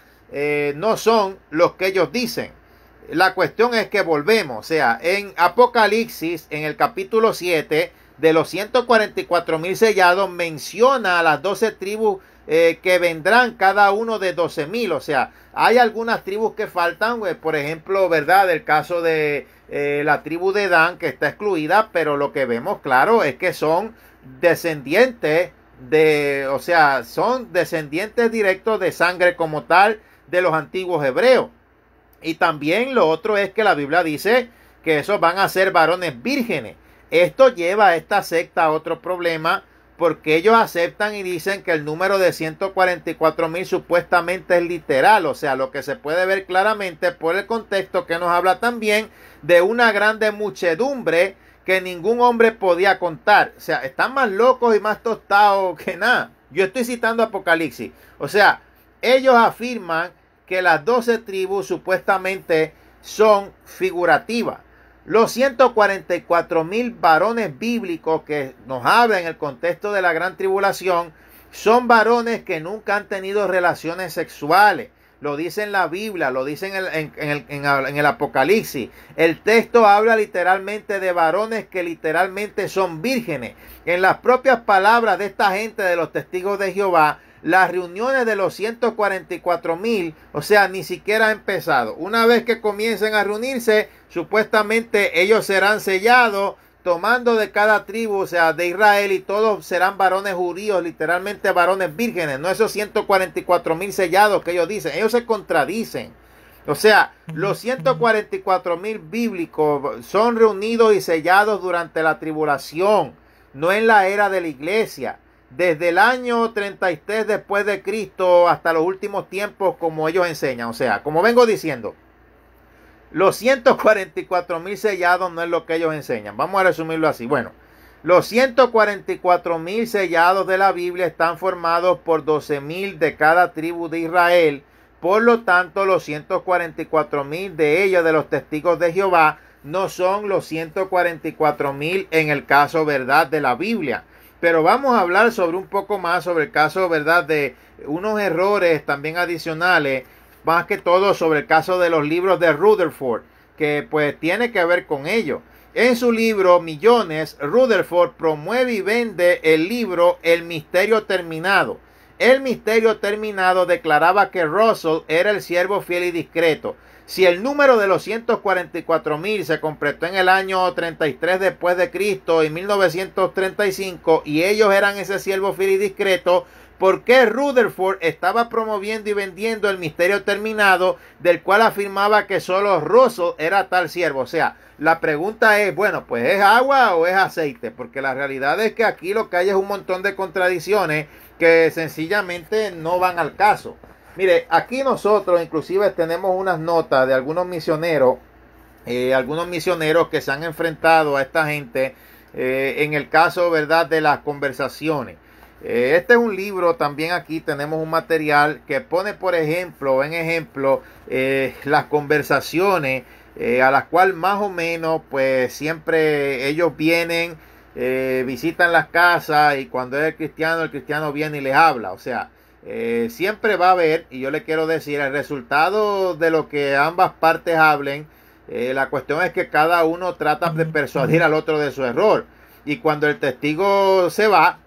no son los que ellos dicen. La cuestión es que volvemos, o sea, en Apocalipsis, en el capítulo 7, de los 144 mil sellados, menciona a las 12 tribus eh, que vendrán cada uno de 12 mil. O sea, hay algunas tribus que faltan, por ejemplo, ¿verdad? El caso de eh, la tribu de Dan que está excluida, pero lo que vemos claro es que son descendientes de, o sea, son descendientes directos de sangre como tal de los antiguos hebreos. Y también lo otro es que la Biblia dice que esos van a ser varones vírgenes. Esto lleva a esta secta a otro problema porque ellos aceptan y dicen que el número de 144 mil supuestamente es literal, o sea, lo que se puede ver claramente por el contexto que nos habla también de una grande muchedumbre que ningún hombre podía contar. O sea, están más locos y más tostados que nada. Yo estoy citando Apocalipsis. O sea, ellos afirman que las 12 tribus supuestamente son figurativas los 144 mil varones bíblicos que nos habla en el contexto de la gran tribulación son varones que nunca han tenido relaciones sexuales. Lo dice en la Biblia, lo dice en el, Apocalipsis. El texto habla literalmente de varones que literalmente son vírgenes. En las propias palabras de esta gente, de los testigos de Jehová, las reuniones de los 144 mil, o sea, ni siquiera han empezado. Una vez que comiencen a reunirse, Supuestamente ellos serán sellados tomando de cada tribu, o sea, de Israel, y todos serán varones judíos, literalmente varones vírgenes, no esos 144 mil sellados que ellos dicen, ellos se contradicen. O sea, los 144 mil bíblicos son reunidos y sellados durante la tribulación, no en la era de la iglesia. Desde el año 33 después de Cristo hasta los últimos tiempos, como ellos enseñan. O sea, como vengo diciendo, los 144 mil sellados no es lo que ellos enseñan. Vamos a resumirlo así. Bueno, los 144 mil sellados de la Biblia están formados por 12.000 mil de cada tribu de Israel. Por lo tanto, los 144 mil de ellos, de los testigos de Jehová, no son los 144 mil en el caso verdad de la Biblia. Pero vamos a hablar sobre un poco más sobre el caso verdad de unos errores también adicionales más que todo sobre el caso de los libros de Rutherford, que pues tiene que ver con ello. En su libro Millones, Rutherford promueve y vende el libro El Misterio Terminado. El Misterio Terminado declaraba que Russell era el siervo fiel y discreto. Si el número de los mil se completó en el año 33 después de Cristo en 1935 y ellos eran ese siervo fiel y discreto, por qué Rutherford estaba promoviendo y vendiendo el misterio terminado del cual afirmaba que solo Rosso era tal siervo. O sea, la pregunta es, bueno, pues ¿es agua o es aceite? Porque la realidad es que aquí lo que hay es un montón de contradicciones que sencillamente no van al caso. Mire, aquí nosotros inclusive tenemos unas notas de algunos misioneros, eh, algunos misioneros que se han enfrentado a esta gente eh, en el caso, ¿verdad?, de las conversaciones. Eh, este es un libro, también aquí tenemos un material que pone, por ejemplo, en ejemplo, eh, las conversaciones eh, a las cuales más o menos, pues siempre ellos vienen, visitan las casas y cuando es el cristiano, el cristiano viene y les habla. O sea, siempre va a haber, y yo le quiero decir, el resultado de lo que ambas partes hablen, la cuestión es que cada uno trata de persuadir al otro de su error. Y cuando el testigo se va,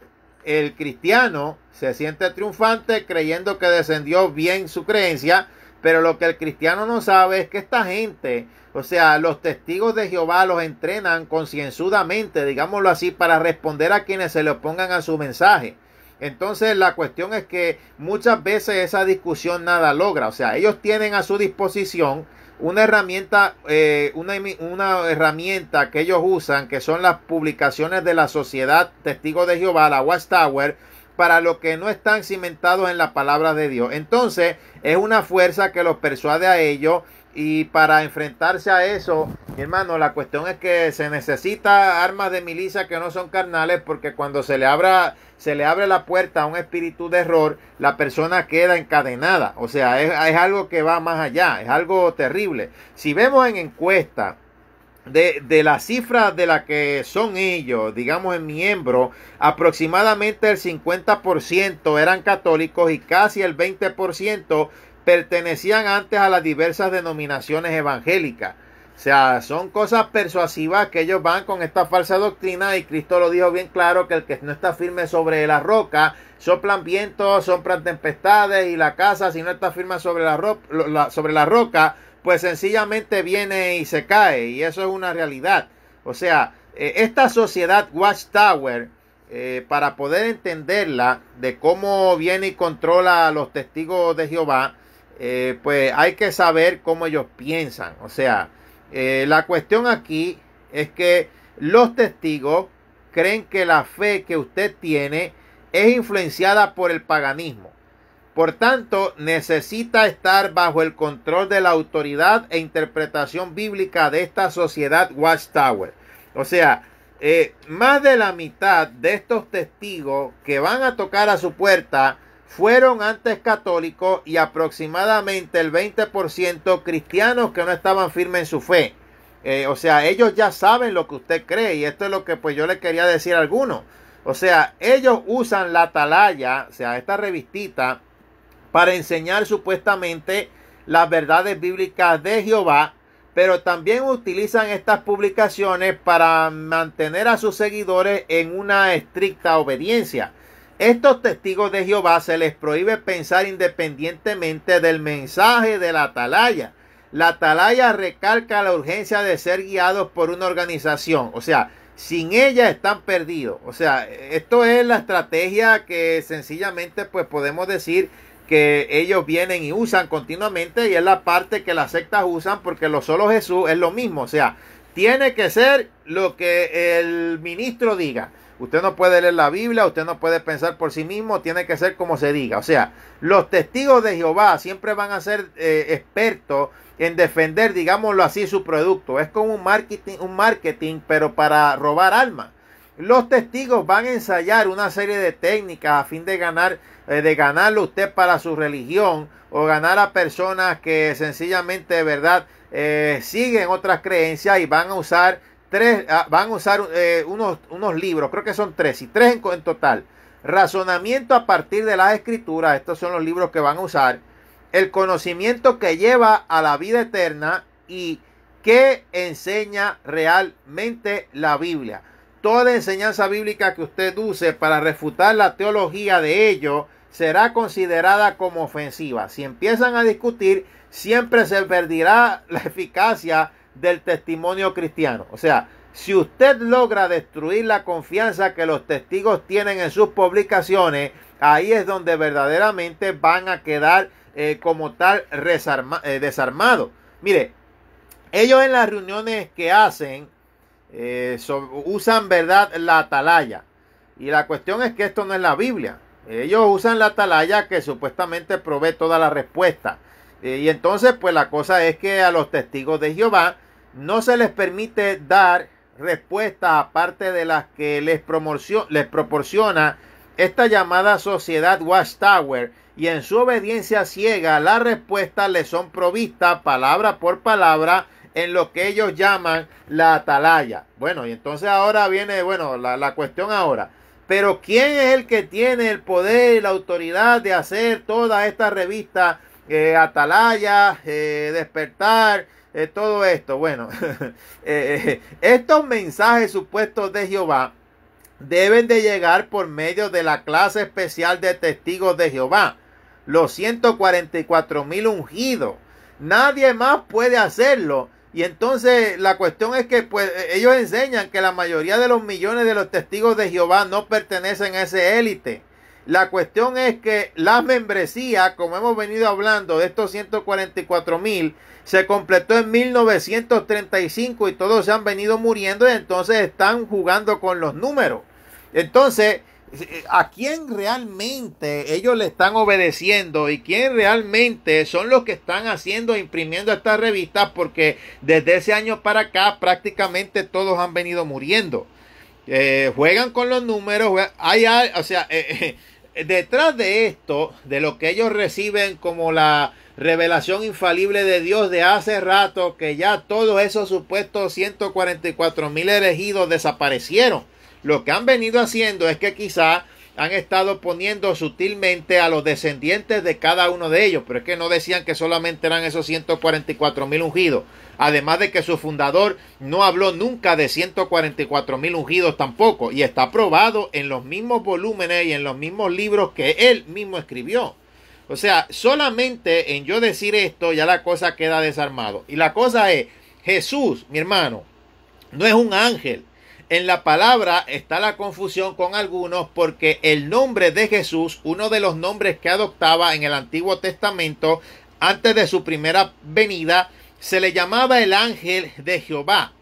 el cristiano se siente triunfante creyendo que descendió bien su creencia, pero lo que el cristiano no sabe es que esta gente, o sea, los testigos de Jehová los entrenan concienzudamente, digámoslo así, para responder a quienes se le opongan a su mensaje. Entonces la cuestión es que muchas veces esa discusión nada logra, o sea, ellos tienen a su disposición una herramienta, eh, una, una, herramienta que ellos usan, que son las publicaciones de la Sociedad Testigo de Jehová, la Tower, para los que no están cimentados en la palabra de Dios. Entonces, es una fuerza que los persuade a ellos y para enfrentarse a eso, hermano, la cuestión es que se necesita armas de milicia que no son carnales, porque cuando se le abra, se le abre la puerta a un espíritu de error, la persona queda encadenada. O sea, es, algo que va más allá, es algo terrible. Si vemos en encuesta de, de las cifras de las que son ellos, digamos en miembro, aproximadamente el 50% eran católicos y casi el 20% pertenecían antes a las diversas denominaciones evangélicas. O sea, son cosas persuasivas que ellos van con esta falsa doctrina y Cristo lo dijo bien claro que el que no está firme sobre la roca, soplan vientos, soplan tempestades y la casa si no está firme sobre la, roca, pues sencillamente viene y se cae y eso es una realidad. O sea, eh, esta sociedad Watchtower, eh, para poder entenderla de cómo viene y controla a los testigos de Jehová, eh, pues hay que saber cómo ellos piensan. O sea, eh, la cuestión aquí es que los testigos creen que la fe que usted tiene es influenciada por el paganismo. Por tanto, necesita estar bajo el control de la autoridad e interpretación bíblica de esta sociedad Watchtower. O sea, eh, más de la mitad de estos testigos que van a tocar a su puerta fueron antes católicos y aproximadamente el 20% cristianos que no estaban firmes en su fe. Eh, o sea, ellos ya saben lo que usted cree y esto es lo que pues yo le quería decir a algunos. O sea, ellos usan la talaya, o sea, esta revistita, para enseñar supuestamente las verdades bíblicas de Jehová, pero también utilizan estas publicaciones para mantener a sus seguidores en una estricta obediencia. Estos testigos de Jehová se les prohíbe pensar independientemente del mensaje de la atalaya. La atalaya recalca la urgencia de ser guiados por una organización. O sea, sin ella están perdidos. O sea, esto es la estrategia que sencillamente pues podemos decir que ellos vienen y usan continuamente y es la parte que las sectas usan porque lo solo Jesús es lo mismo. O sea, tiene que ser lo que el ministro diga. Usted no puede leer la Biblia, usted no puede pensar por sí mismo, tiene que ser como se diga. O sea, los testigos de Jehová siempre van a ser eh, expertos en defender, digámoslo así, su producto. Es como un marketing, un marketing, pero para robar alma. Los testigos van a ensayar una serie de técnicas a fin de ganar, eh, de ganarlo usted para su religión o ganar a personas que sencillamente, de verdad, eh, siguen otras creencias y van a usar tres, ah, van a usar eh, unos, libros, creo que son tres, y tres en, total. Razonamiento a partir de las escrituras, estos son los libros que van a usar. El conocimiento que lleva a la vida eterna y que enseña realmente la Biblia. Toda enseñanza bíblica que usted use para refutar la teología de ello será considerada como ofensiva. Si empiezan a discutir siempre se perderá la eficacia del testimonio cristiano. O sea, si usted logra destruir la confianza que los testigos tienen en sus publicaciones, ahí es donde verdaderamente van a quedar eh, como tal eh, desarmados. desarmado. Mire, ellos en las reuniones que hacen eh, usan, ¿verdad?, la atalaya. Y la cuestión es que esto no es la Biblia. Ellos usan la atalaya que supuestamente provee toda la respuesta. Eh, y entonces, pues la cosa es que a los testigos de Jehová no se les permite dar respuesta aparte de las que les, les proporciona esta llamada sociedad Watchtower y en su obediencia ciega las respuestas les son provistas palabra por palabra en lo que ellos llaman la atalaya. Bueno, y entonces ahora viene, bueno, la, la cuestión ahora. Pero ¿quién es el que tiene el poder y la autoridad de hacer toda esta revista eh, atalaya, eh, Despertar, eh, todo esto. Bueno, *laughs* estos mensajes supuestos de Jehová deben de llegar por medio de la clase especial de testigos de Jehová, los 144 mil ungidos. Nadie más puede hacerlo. Y entonces la cuestión es que pues, ellos enseñan que la mayoría de los millones de los testigos de Jehová no pertenecen a ese élite la cuestión es que la membresía, como hemos venido hablando, de estos 144 mil, se completó en 1935 y todos se han venido muriendo y entonces están jugando con los números. Entonces, ¿a quién realmente ellos le están obedeciendo y quién realmente son los que están haciendo, imprimiendo estas revistas? Porque desde ese año para acá prácticamente todos han venido muriendo. Eh, juegan con los números, hay, o sea, eh, eh, eh, detrás de esto, de lo que ellos reciben como la revelación infalible de Dios de hace rato, que ya todos esos supuestos 144 mil elegidos desaparecieron. Lo que han venido haciendo es que quizá han estado poniendo sutilmente a los descendientes de cada uno de ellos, pero es que no decían que solamente eran esos 144 mil ungidos, además de que su fundador no habló nunca de 144 mil ungidos tampoco, y está probado en los mismos volúmenes y en los mismos libros que él mismo escribió. O sea, solamente en yo decir esto ya la cosa queda desarmado. Y la cosa es, Jesús, mi hermano, no es un ángel, en la palabra está la confusión con algunos porque el nombre de Jesús, uno de los nombres que adoptaba en el Antiguo Testamento antes de su primera venida, se le llamaba el ángel de Jehová.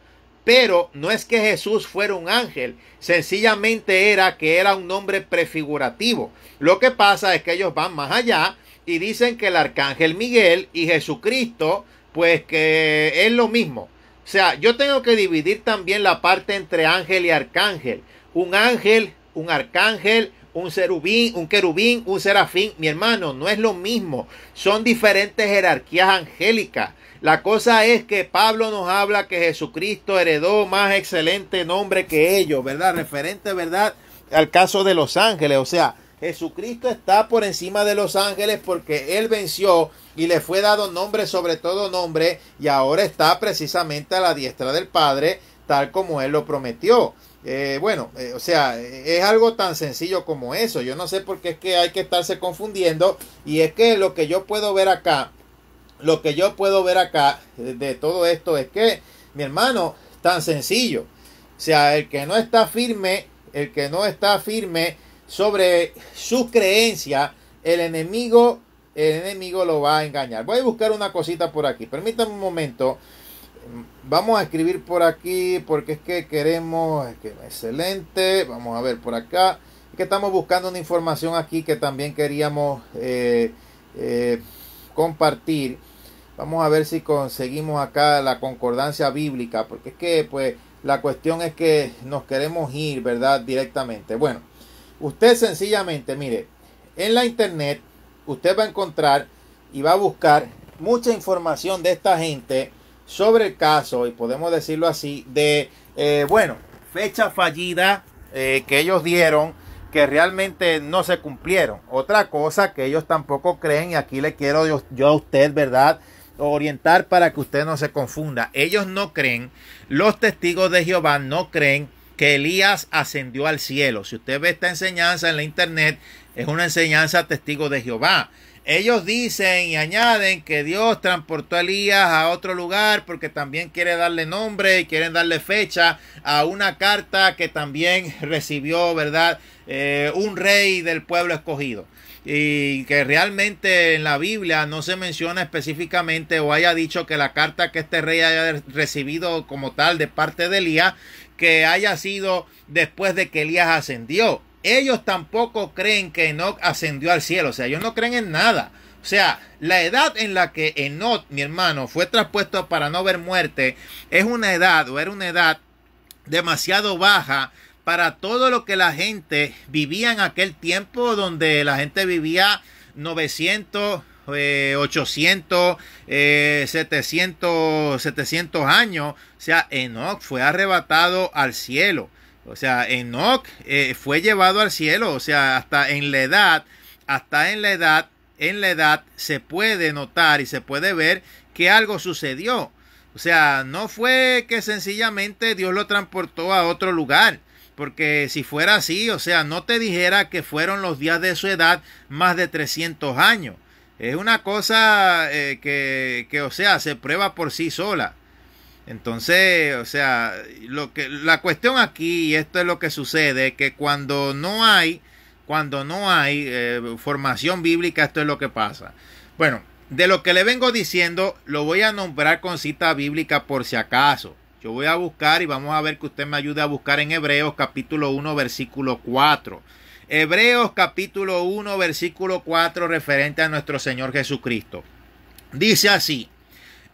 Pero no es que Jesús fuera un ángel, sencillamente era que era un nombre prefigurativo. Lo que pasa es que ellos van más allá y dicen que el arcángel Miguel y Jesucristo, pues que es lo mismo. O sea, yo tengo que dividir también la parte entre ángel y arcángel. Un ángel, un arcángel, un serubín, un querubín, un serafín. Mi hermano, no es lo mismo. Son diferentes jerarquías angélicas. La cosa es que Pablo nos habla que Jesucristo heredó más excelente nombre que ellos, ¿verdad? Referente, ¿verdad? Al caso de los ángeles. O sea, Jesucristo está por encima de los ángeles porque Él venció y le fue dado nombre sobre todo nombre y ahora está precisamente a la diestra del Padre tal como Él lo prometió. Eh, bueno, eh, o sea, es algo tan sencillo como eso. Yo no sé por qué es que hay que estarse confundiendo y es que lo que yo puedo ver acá, lo que yo puedo ver acá de todo esto es que, mi hermano, tan sencillo. O sea, el que no está firme, el que no está firme sobre sus creencias, el enemigo, el enemigo lo va a engañar. Voy a buscar una cosita por aquí. Permítanme un momento. Vamos a escribir por aquí porque es que queremos. que, excelente. Vamos a ver por acá. que estamos buscando una información aquí que también queríamos eh, eh, compartir. Vamos a ver si conseguimos acá la concordancia bíblica. Porque es que, pues, la cuestión es que nos queremos ir, ¿verdad? Directamente. Bueno. Usted sencillamente, mire, en la internet usted va a encontrar y va a buscar mucha información de esta gente sobre el caso, y podemos decirlo así, de, eh, bueno, fecha fallida eh, que ellos dieron que realmente no se cumplieron. Otra cosa que ellos tampoco creen, y aquí le quiero yo a usted, ¿verdad? orientar para que usted no se confunda. Ellos no creen, los testigos de Jehová no creen que Elías ascendió al cielo. Si usted ve esta enseñanza en la internet, es una enseñanza testigo de Jehová. Ellos dicen y añaden que Dios transportó a Elías a otro lugar porque también quiere darle nombre y quieren darle fecha a una carta que también recibió, ¿verdad? Eh, un rey del pueblo escogido. Y que realmente en la Biblia no se menciona específicamente o haya dicho que la carta que este rey haya recibido como tal de parte de Elías que haya sido después de que Elías ascendió. Ellos tampoco creen que Enoch ascendió al cielo, o sea, ellos no creen en nada. O sea, la edad en la que Enoch, mi hermano, fue traspuesto para no ver muerte, es una edad o era una edad demasiado baja para todo lo que la gente vivía en aquel tiempo donde la gente vivía 900 800, 700, 700 años. O sea, Enoch fue arrebatado al cielo. O sea, Enoch eh, fue llevado al cielo. O sea, hasta en la edad, hasta en la edad, en la edad se puede notar y se puede ver que algo sucedió. O sea, no fue que sencillamente Dios lo transportó a otro lugar. Porque si fuera así, o sea, no te dijera que fueron los días de su edad más de 300 años. Es una cosa eh, que, o sea, se prueba por sí sola. Entonces, o sea, lo que, la cuestión aquí, y esto es lo que sucede, que cuando no hay, cuando no hay eh, formación bíblica, esto es lo que pasa. Bueno, de lo que le vengo diciendo, lo voy a nombrar con cita bíblica por si acaso. Yo voy a buscar y vamos a ver que usted me ayude a buscar en Hebreos capítulo 1, versículo 4. Hebreos capítulo 1, versículo 4, referente a nuestro Señor Jesucristo. Dice así,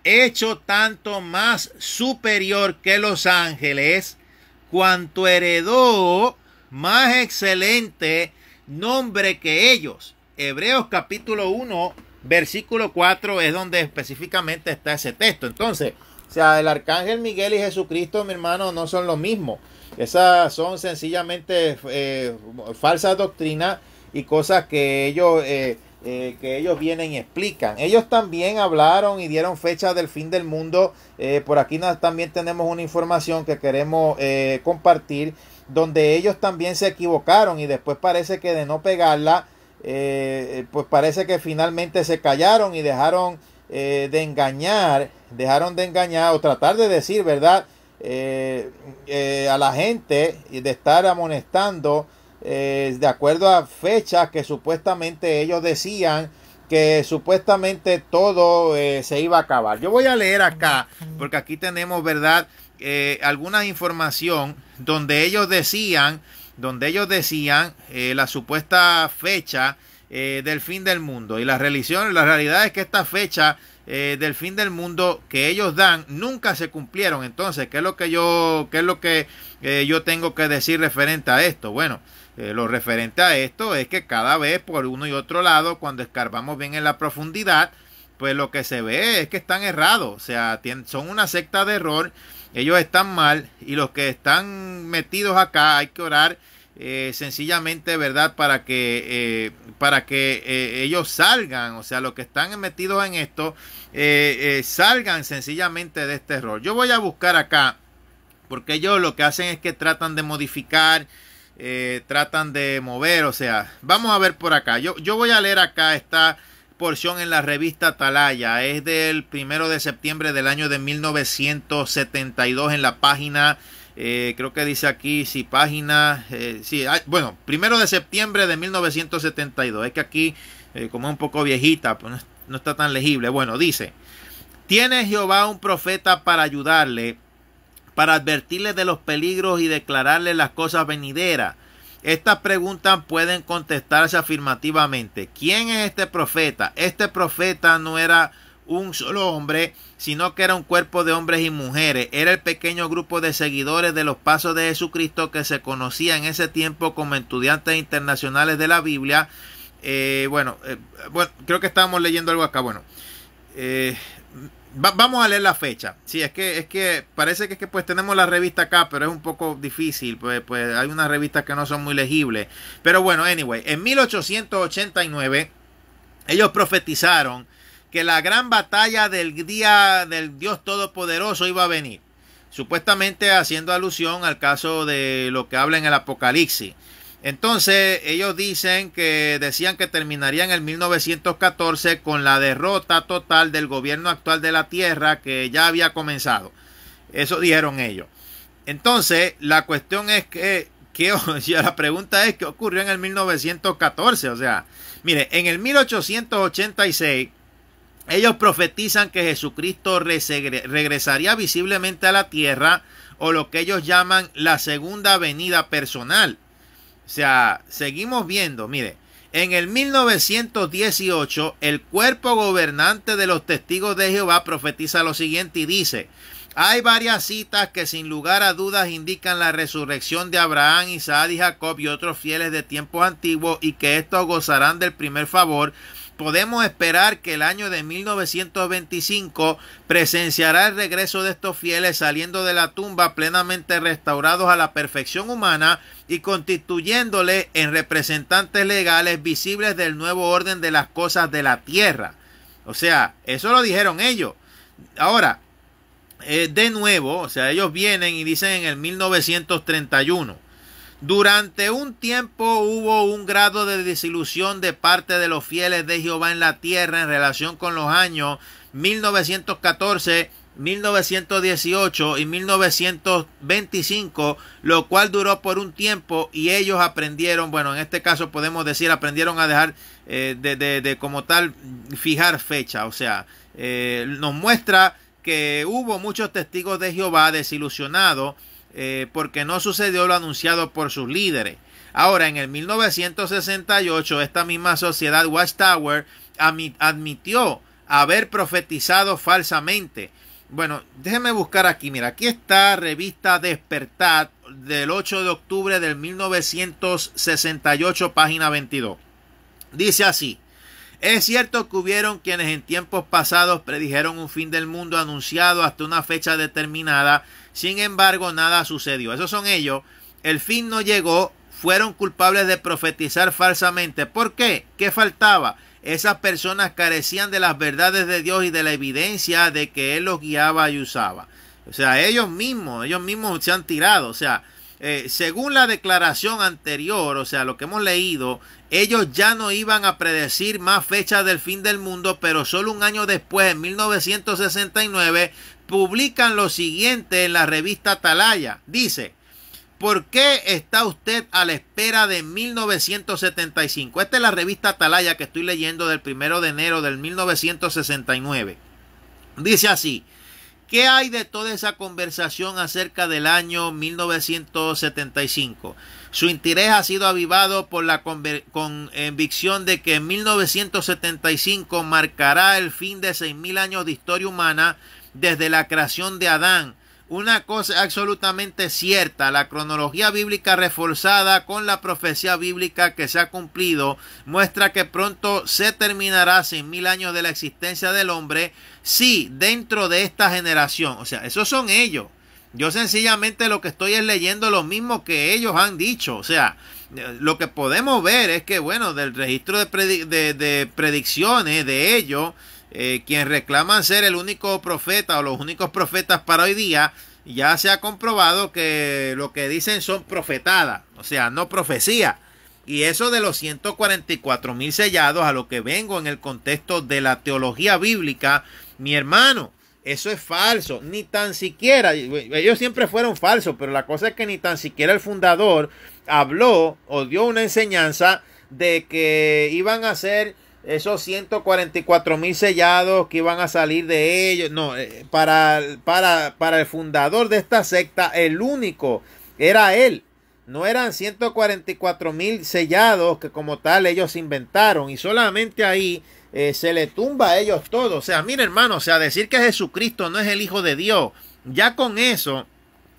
hecho tanto más superior que los ángeles, cuanto heredó más excelente nombre que ellos. Hebreos capítulo 1, versículo 4 es donde específicamente está ese texto. Entonces, o sea, el arcángel Miguel y Jesucristo, mi hermano, no son lo mismo. Esas son sencillamente eh, falsas doctrinas y cosas que ellos, eh, eh, que ellos vienen y explican. Ellos también hablaron y dieron fecha del fin del mundo. por aquí también tenemos una información que queremos compartir, donde ellos también se equivocaron y después parece que de no pegarla, pues parece que finalmente se callaron y dejaron de engañar, dejaron de engañar o tratar de decir, ¿verdad? Eh, eh, a la gente de estar amonestando eh, de acuerdo a fechas que supuestamente ellos decían que supuestamente todo se iba a acabar. Yo voy a leer acá, porque aquí tenemos, ¿verdad? alguna información donde ellos decían, donde ellos decían la supuesta fecha del fin del mundo. Y las religiones la realidad es que esta fecha eh, del fin del mundo que ellos dan nunca se cumplieron. Entonces, ¿qué es lo que yo, qué es lo que eh, yo tengo que decir referente a esto? Bueno, eh, lo referente a esto es que cada vez por uno y otro lado, cuando escarbamos bien en la profundidad, pues lo que se ve es que están errados. O sea, tienen, son una secta de error, ellos están mal y los que están metidos acá hay que orar eh, sencillamente, ¿verdad? Para que, eh, para que eh, ellos salgan, o sea, los que están metidos en esto, salgan sencillamente de este error. Yo voy a buscar acá, porque ellos lo que hacen es que tratan de modificar, tratan de mover, o sea, vamos a ver por acá. Yo, yo voy a leer acá esta porción en la revista Talaya es del primero de septiembre del año de 1972 en la página eh, creo que dice aquí, si página, eh, bueno, primero de septiembre de 1972. Es que aquí, eh, como es un poco viejita, pues no está tan legible. Bueno, dice, tiene Jehová un profeta para ayudarle, para advertirle de los peligros y declararle las cosas venideras. Estas preguntas pueden contestarse afirmativamente. ¿Quién es este profeta? Este profeta no era un solo hombre, sino que era un cuerpo de hombres y mujeres. Era el pequeño grupo de seguidores de los pasos de Jesucristo que se conocía en ese tiempo como estudiantes internacionales de la Biblia. Eh, eh, bueno, creo que estábamos leyendo algo acá. Bueno, eh, vamos a leer la fecha. Sí, es que, es que parece que, que pues tenemos la revista acá, pero es un poco difícil. Pues, pues hay unas revistas que no son muy legibles. Pero bueno, anyway, en 1889 ellos profetizaron que la gran batalla del día del Dios Todopoderoso iba a venir, supuestamente haciendo alusión al caso de lo que habla en el Apocalipsis. Entonces ellos dicen que decían que terminaría en el 1914 con la derrota total del gobierno actual de la Tierra que ya había comenzado. Eso dijeron ellos. Entonces la cuestión es que, que *laughs* la pregunta es qué ocurrió en el 1914. O sea, mire, en el 1886 ellos profetizan que Jesucristo regresaría visiblemente a la tierra o lo que ellos llaman la segunda venida personal. O sea, seguimos viendo, mire, en el 1918 el cuerpo gobernante de los testigos de Jehová profetiza lo siguiente y dice, hay varias citas que sin lugar a dudas indican la resurrección de Abraham, Isaac y Jacob y otros fieles de tiempos antiguos y que estos gozarán del primer favor podemos esperar que el año de 1925 presenciará el regreso de estos fieles saliendo de la tumba plenamente restaurados a la perfección humana y constituyéndole en representantes legales visibles del nuevo orden de las cosas de la tierra. O sea, eso lo dijeron ellos. Ahora, eh, de nuevo, o sea, ellos vienen y dicen en el 1931. Durante un tiempo hubo un grado de desilusión de parte de los fieles de Jehová en la tierra en relación con los años 1914, 1918 y 1925, lo cual duró por un tiempo y ellos aprendieron, bueno, en este caso podemos decir, aprendieron a dejar eh, de, de, como tal fijar fecha, o sea, eh, nos muestra que hubo muchos testigos de Jehová desilusionados eh, porque no sucedió lo anunciado por sus líderes. Ahora, en el 1968, esta misma sociedad Watchtower admitió haber profetizado falsamente. Bueno, déjenme buscar aquí. Mira, aquí está revista Despertad del 8 de octubre del 1968, página 22. Dice así. Es cierto que hubieron quienes en tiempos pasados predijeron un fin del mundo anunciado hasta una fecha determinada, sin embargo nada sucedió. Esos son ellos. El fin no llegó, fueron culpables de profetizar falsamente. ¿Por qué? ¿Qué faltaba? Esas personas carecían de las verdades de Dios y de la evidencia de que Él los guiaba y usaba. O sea, ellos mismos, ellos mismos se han tirado. O sea, eh, según la declaración anterior, o sea, lo que hemos leído, ellos ya no iban a predecir más fechas del fin del mundo, pero solo un año después, en 1969, publican lo siguiente en la revista Atalaya. Dice, ¿por qué está usted a la espera de 1975? Esta es la revista Atalaya que estoy leyendo del primero de enero del 1969. Dice así. ¿Qué hay de toda esa conversación acerca del año 1975? Su interés ha sido avivado por la convicción de que 1975 marcará el fin de 6.000 años de historia humana desde la creación de Adán una cosa absolutamente cierta, la cronología bíblica reforzada con la profecía bíblica que se ha cumplido muestra que pronto se terminará mil años de la existencia del hombre, sí, dentro de esta generación. O sea, esos son ellos. Yo sencillamente lo que estoy es leyendo lo mismo que ellos han dicho. O sea, lo que podemos ver es que, bueno, del registro de predicciones de ellos, quienes eh, quien reclaman ser el único profeta o los únicos profetas para hoy día, ya se ha comprobado que lo que dicen son profetadas, o sea, no profecía. Y eso de los 144 mil sellados a lo que vengo en el contexto de la teología bíblica, mi hermano, eso es falso, ni tan siquiera, ellos siempre fueron falsos, pero la cosa es que ni tan siquiera el fundador habló o dio una enseñanza de que iban a ser esos 144 mil sellados que iban a salir de ellos, no, eh, para, para, para el fundador de esta secta, el único era él. No eran 144 mil sellados que como tal ellos inventaron y solamente ahí eh, se le tumba a ellos todo. O sea, mira hermano, o sea, decir que Jesucristo no es el Hijo de Dios, ya con eso,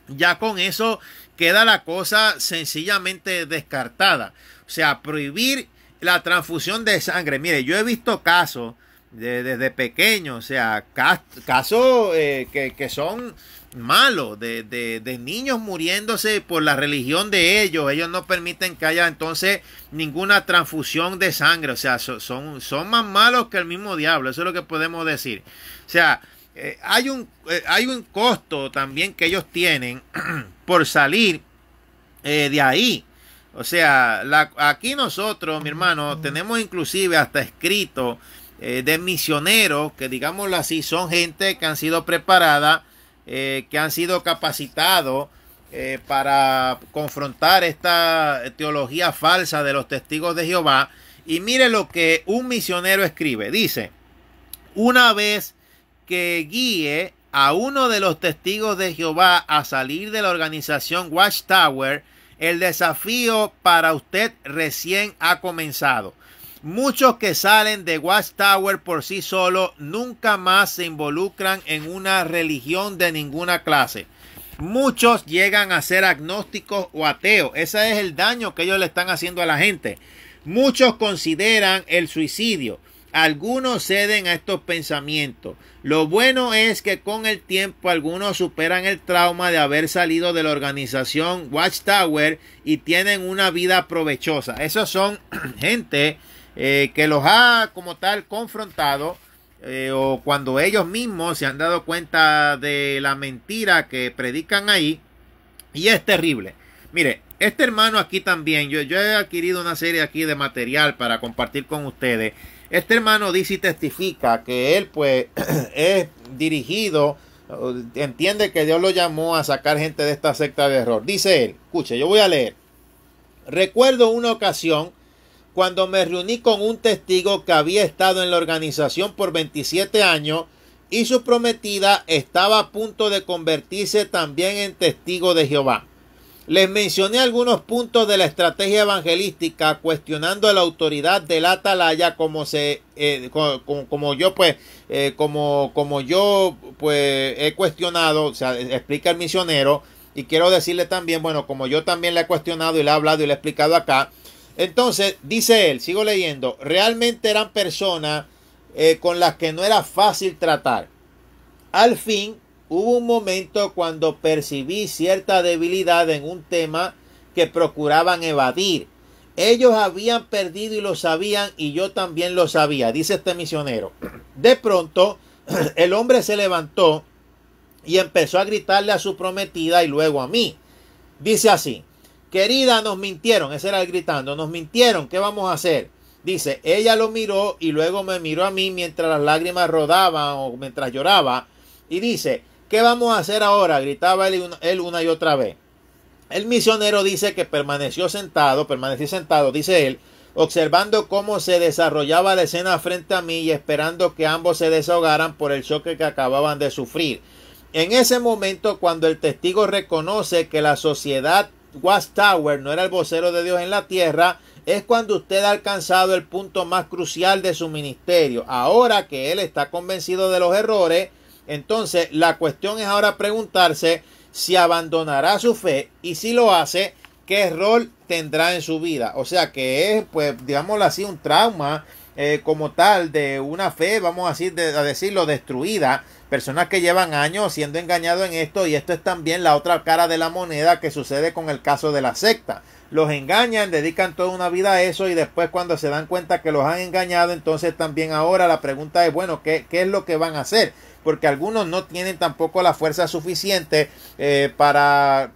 ya con eso queda la cosa sencillamente descartada. O sea, prohibir la transfusión de sangre, mire, yo he visto casos de, desde pequeño, o sea, casos eh, que, son malos, de, de, niños muriéndose por la religión de ellos. Ellos no permiten que haya entonces ninguna transfusión de sangre, o sea, son, son más malos que el mismo diablo, eso es lo que podemos decir. O sea, eh, hay, un, eh, hay un costo también que ellos tienen *clears throat* por salir de ahí. O sea, aquí nosotros, mi hermano, tenemos inclusive hasta escrito eh, de misioneros que, digámoslo así, son gente que han sido preparada, eh, que han sido capacitados eh, para confrontar esta teología falsa de los testigos de Jehová. Y mire lo que un misionero escribe. Dice, una vez que guíe a uno de los testigos de Jehová a salir de la organización Watchtower, el desafío para usted recién ha comenzado. Muchos que salen de Watchtower por sí solos nunca más se involucran en una religión de ninguna clase. Muchos llegan a ser agnósticos o ateos. Ese es el daño que ellos le están haciendo a la gente. Muchos consideran el suicidio. Algunos ceden a estos pensamientos. Lo bueno es que con el tiempo algunos superan el trauma de haber salido de la organización Watchtower y tienen una vida provechosa. Esos son *clears throat* gente eh, que los ha como tal confrontado eh, o cuando ellos mismos se han dado cuenta de la mentira que predican ahí. Y es terrible. Mire, este hermano aquí también, yo, yo he adquirido una serie aquí de material para compartir con ustedes. Este hermano dice y testifica que él pues *clears throat* es dirigido, entiende que Dios lo llamó a sacar gente de esta secta de error. Dice él, escuche, yo voy a leer. Recuerdo una ocasión cuando me reuní con un testigo que había estado en la organización por 27 años y su prometida estaba a punto de convertirse también en testigo de Jehová. Les mencioné algunos puntos de la estrategia evangelística cuestionando la autoridad del atalaya como se eh, como, yo pues eh, como, como yo pues he cuestionado, o sea, explica el misionero y quiero decirle también, bueno, como yo también le he cuestionado y le he hablado y le he explicado acá, entonces dice él, sigo leyendo, realmente eran personas eh, con las que no era fácil tratar. Al fin Hubo un momento cuando percibí cierta debilidad en un tema que procuraban evadir. Ellos habían perdido y lo sabían y yo también lo sabía, dice este misionero. De pronto, *clears throat* el hombre se levantó y empezó a gritarle a su prometida y luego a mí. Dice así, querida, nos mintieron, ese era el gritando, nos mintieron, ¿qué vamos a hacer? Dice, ella lo miró y luego me miró a mí mientras las lágrimas rodaban o mientras lloraba y dice, ¿Qué vamos a hacer ahora? gritaba él, una, y otra vez. El misionero dice que permaneció sentado, permaneció sentado, dice él, observando cómo se desarrollaba la escena frente a mí y esperando que ambos se desahogaran por el choque que acababan de sufrir. En ese momento, cuando el testigo reconoce que la sociedad Tower no era el vocero de Dios en la tierra, es cuando usted ha alcanzado el punto más crucial de su ministerio. Ahora que él está convencido de los errores, entonces, la cuestión es ahora preguntarse si abandonará su fe y si lo hace, qué rol tendrá en su vida. O sea que es, pues, digámoslo así, un trauma eh, como tal de una fe, vamos a, decir, decirlo, destruida. Personas que llevan años siendo engañados en esto y esto es también la otra cara de la moneda que sucede con el caso de la secta. Los engañan, dedican toda una vida a eso y después cuando se dan cuenta que los han engañado, entonces también ahora la pregunta es, bueno, ¿qué, qué es lo que van a hacer? porque algunos no tienen tampoco la fuerza suficiente eh, para,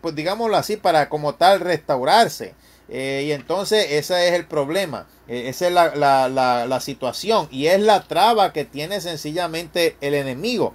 pues digámoslo así, para como tal restaurarse. Eh, y entonces ese es el problema, e, esa es la, situación y es la traba que tiene sencillamente el enemigo.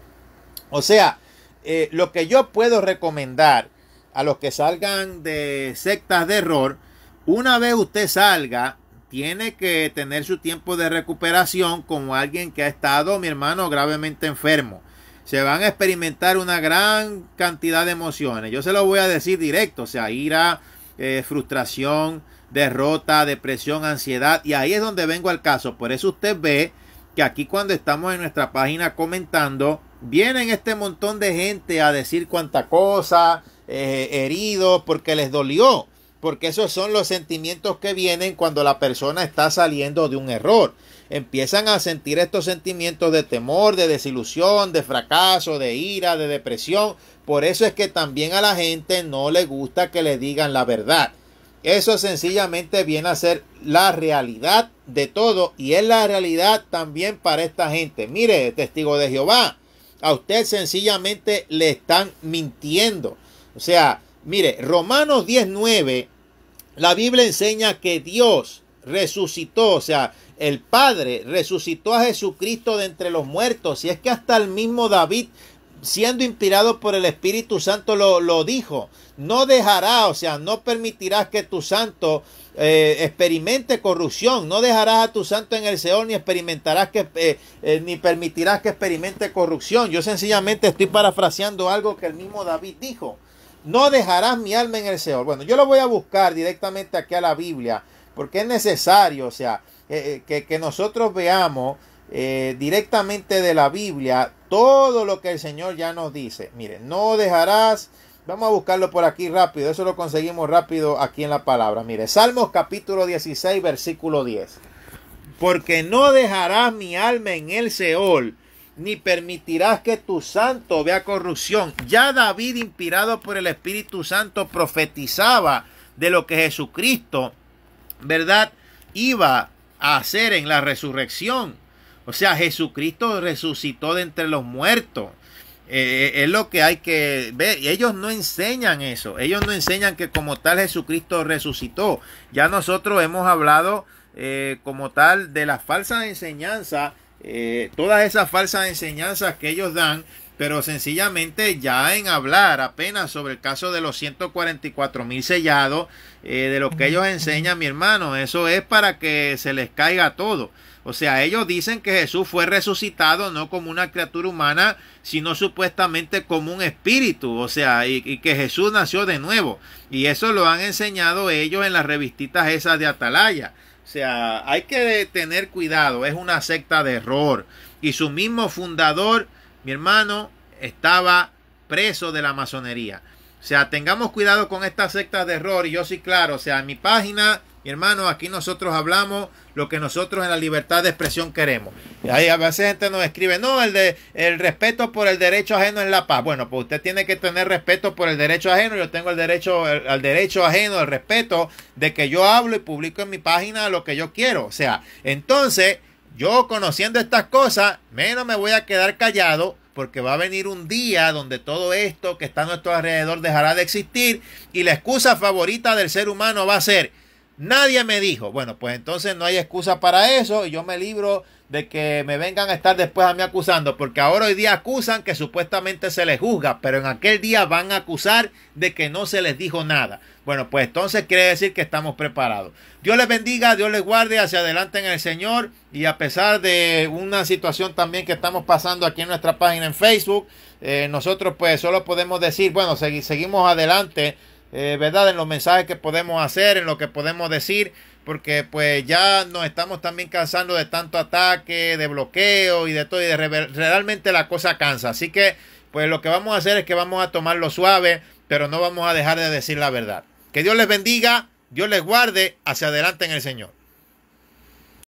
O sea, eh, lo que yo puedo recomendar a los que salgan de sectas de error, una vez usted salga, tiene que tener su tiempo de recuperación como alguien que ha estado, mi hermano, gravemente enfermo. Se van a experimentar una gran cantidad de emociones. Yo se lo voy a decir directo, o sea, ira, eh, frustración, derrota, depresión, ansiedad. Y ahí es donde vengo al caso. Por eso usted ve que aquí cuando estamos en nuestra página comentando, vienen este montón de gente a decir cuánta cosa, herido eh, heridos, porque les dolió porque esos son los sentimientos que vienen cuando la persona está saliendo de un error. Empiezan a sentir estos sentimientos de temor, de desilusión, de fracaso, de ira, de depresión. Por eso es que también a la gente no le gusta que le digan la verdad. Eso sencillamente viene a ser la realidad de todo y es la realidad también para esta gente. Mire, testigo de Jehová, a usted sencillamente le están mintiendo. O sea, mire, Romanos 19 la Biblia enseña que Dios resucitó, o sea, el Padre resucitó a Jesucristo de entre los muertos. Y es que hasta el mismo David, siendo inspirado por el Espíritu Santo, lo, dijo. No dejará, o sea, no permitirás que tu santo eh, experimente corrupción. No dejarás a tu santo en el Seol ni experimentarás que eh, eh, ni permitirás que experimente corrupción. Yo sencillamente estoy parafraseando algo que el mismo David dijo. No dejarás mi alma en el Seol. Bueno, yo lo voy a buscar directamente aquí a la Biblia, porque es necesario, o sea, eh, eh, que, nosotros veamos eh, directamente de la Biblia todo lo que el Señor ya nos dice. Mire, no dejarás, vamos a buscarlo por aquí rápido, eso lo conseguimos rápido aquí en la palabra. Mire, Salmos capítulo 16, versículo 10. Porque no dejarás mi alma en el Seol ni permitirás que tu santo vea corrupción. Ya David, inspirado por el Espíritu Santo, profetizaba de lo que Jesucristo, ¿verdad?, iba a hacer en la resurrección. O sea, Jesucristo resucitó de entre los muertos. Eh, es lo que hay que ver. ellos no enseñan eso. Ellos no enseñan que como tal Jesucristo resucitó. Ya nosotros hemos hablado eh, como tal de las falsas enseñanzas eh, todas esas falsas enseñanzas que ellos dan, pero sencillamente ya en hablar apenas sobre el caso de los 144 mil sellados, eh, de lo que ellos enseñan, mi hermano, eso es para que se les caiga todo. O sea, ellos dicen que Jesús fue resucitado no como una criatura humana, sino supuestamente como un espíritu. O sea, y, y, que Jesús nació de nuevo. Y eso lo han enseñado ellos en las revistitas esas de Atalaya. O sea, hay que tener cuidado, es una secta de error. Y su mismo fundador, mi hermano, estaba preso de la masonería. O sea, tengamos cuidado con esta secta de error. Y yo sí, claro, o sea, mi página y hermano, aquí nosotros hablamos lo que nosotros en la libertad de expresión queremos. Y Ahí a veces gente nos escribe, no, el, de, el respeto por el derecho ajeno en la paz. Bueno, pues usted tiene que tener respeto por el derecho ajeno. Yo tengo el derecho al derecho ajeno, el respeto de que yo hablo y publico en mi página lo que yo quiero. O sea, entonces yo conociendo estas cosas, menos me voy a quedar callado porque va a venir un día donde todo esto que está a nuestro alrededor dejará de existir y la excusa favorita del ser humano va a ser Nadie me dijo. Bueno, pues entonces no hay excusa para eso. Y yo me libro de que me vengan a estar después a mí acusando. Porque ahora hoy día acusan que supuestamente se les juzga. Pero en aquel día van a acusar de que no se les dijo nada. Bueno, pues entonces quiere decir que estamos preparados. Dios les bendiga, Dios les guarde hacia adelante en el Señor. Y a pesar de una situación también que estamos pasando aquí en nuestra página en Facebook, eh, nosotros pues solo podemos decir, bueno, seguimos adelante eh, ¿verdad? En los mensajes que podemos hacer, en lo que podemos decir, porque pues ya nos estamos también cansando de tanto ataque, de bloqueo y de todo, y de realmente la cosa cansa. Así que pues lo que vamos a hacer es que vamos a tomarlo suave, pero no vamos a dejar de decir la verdad. Que Dios les bendiga, Dios les guarde, hacia adelante en el Señor.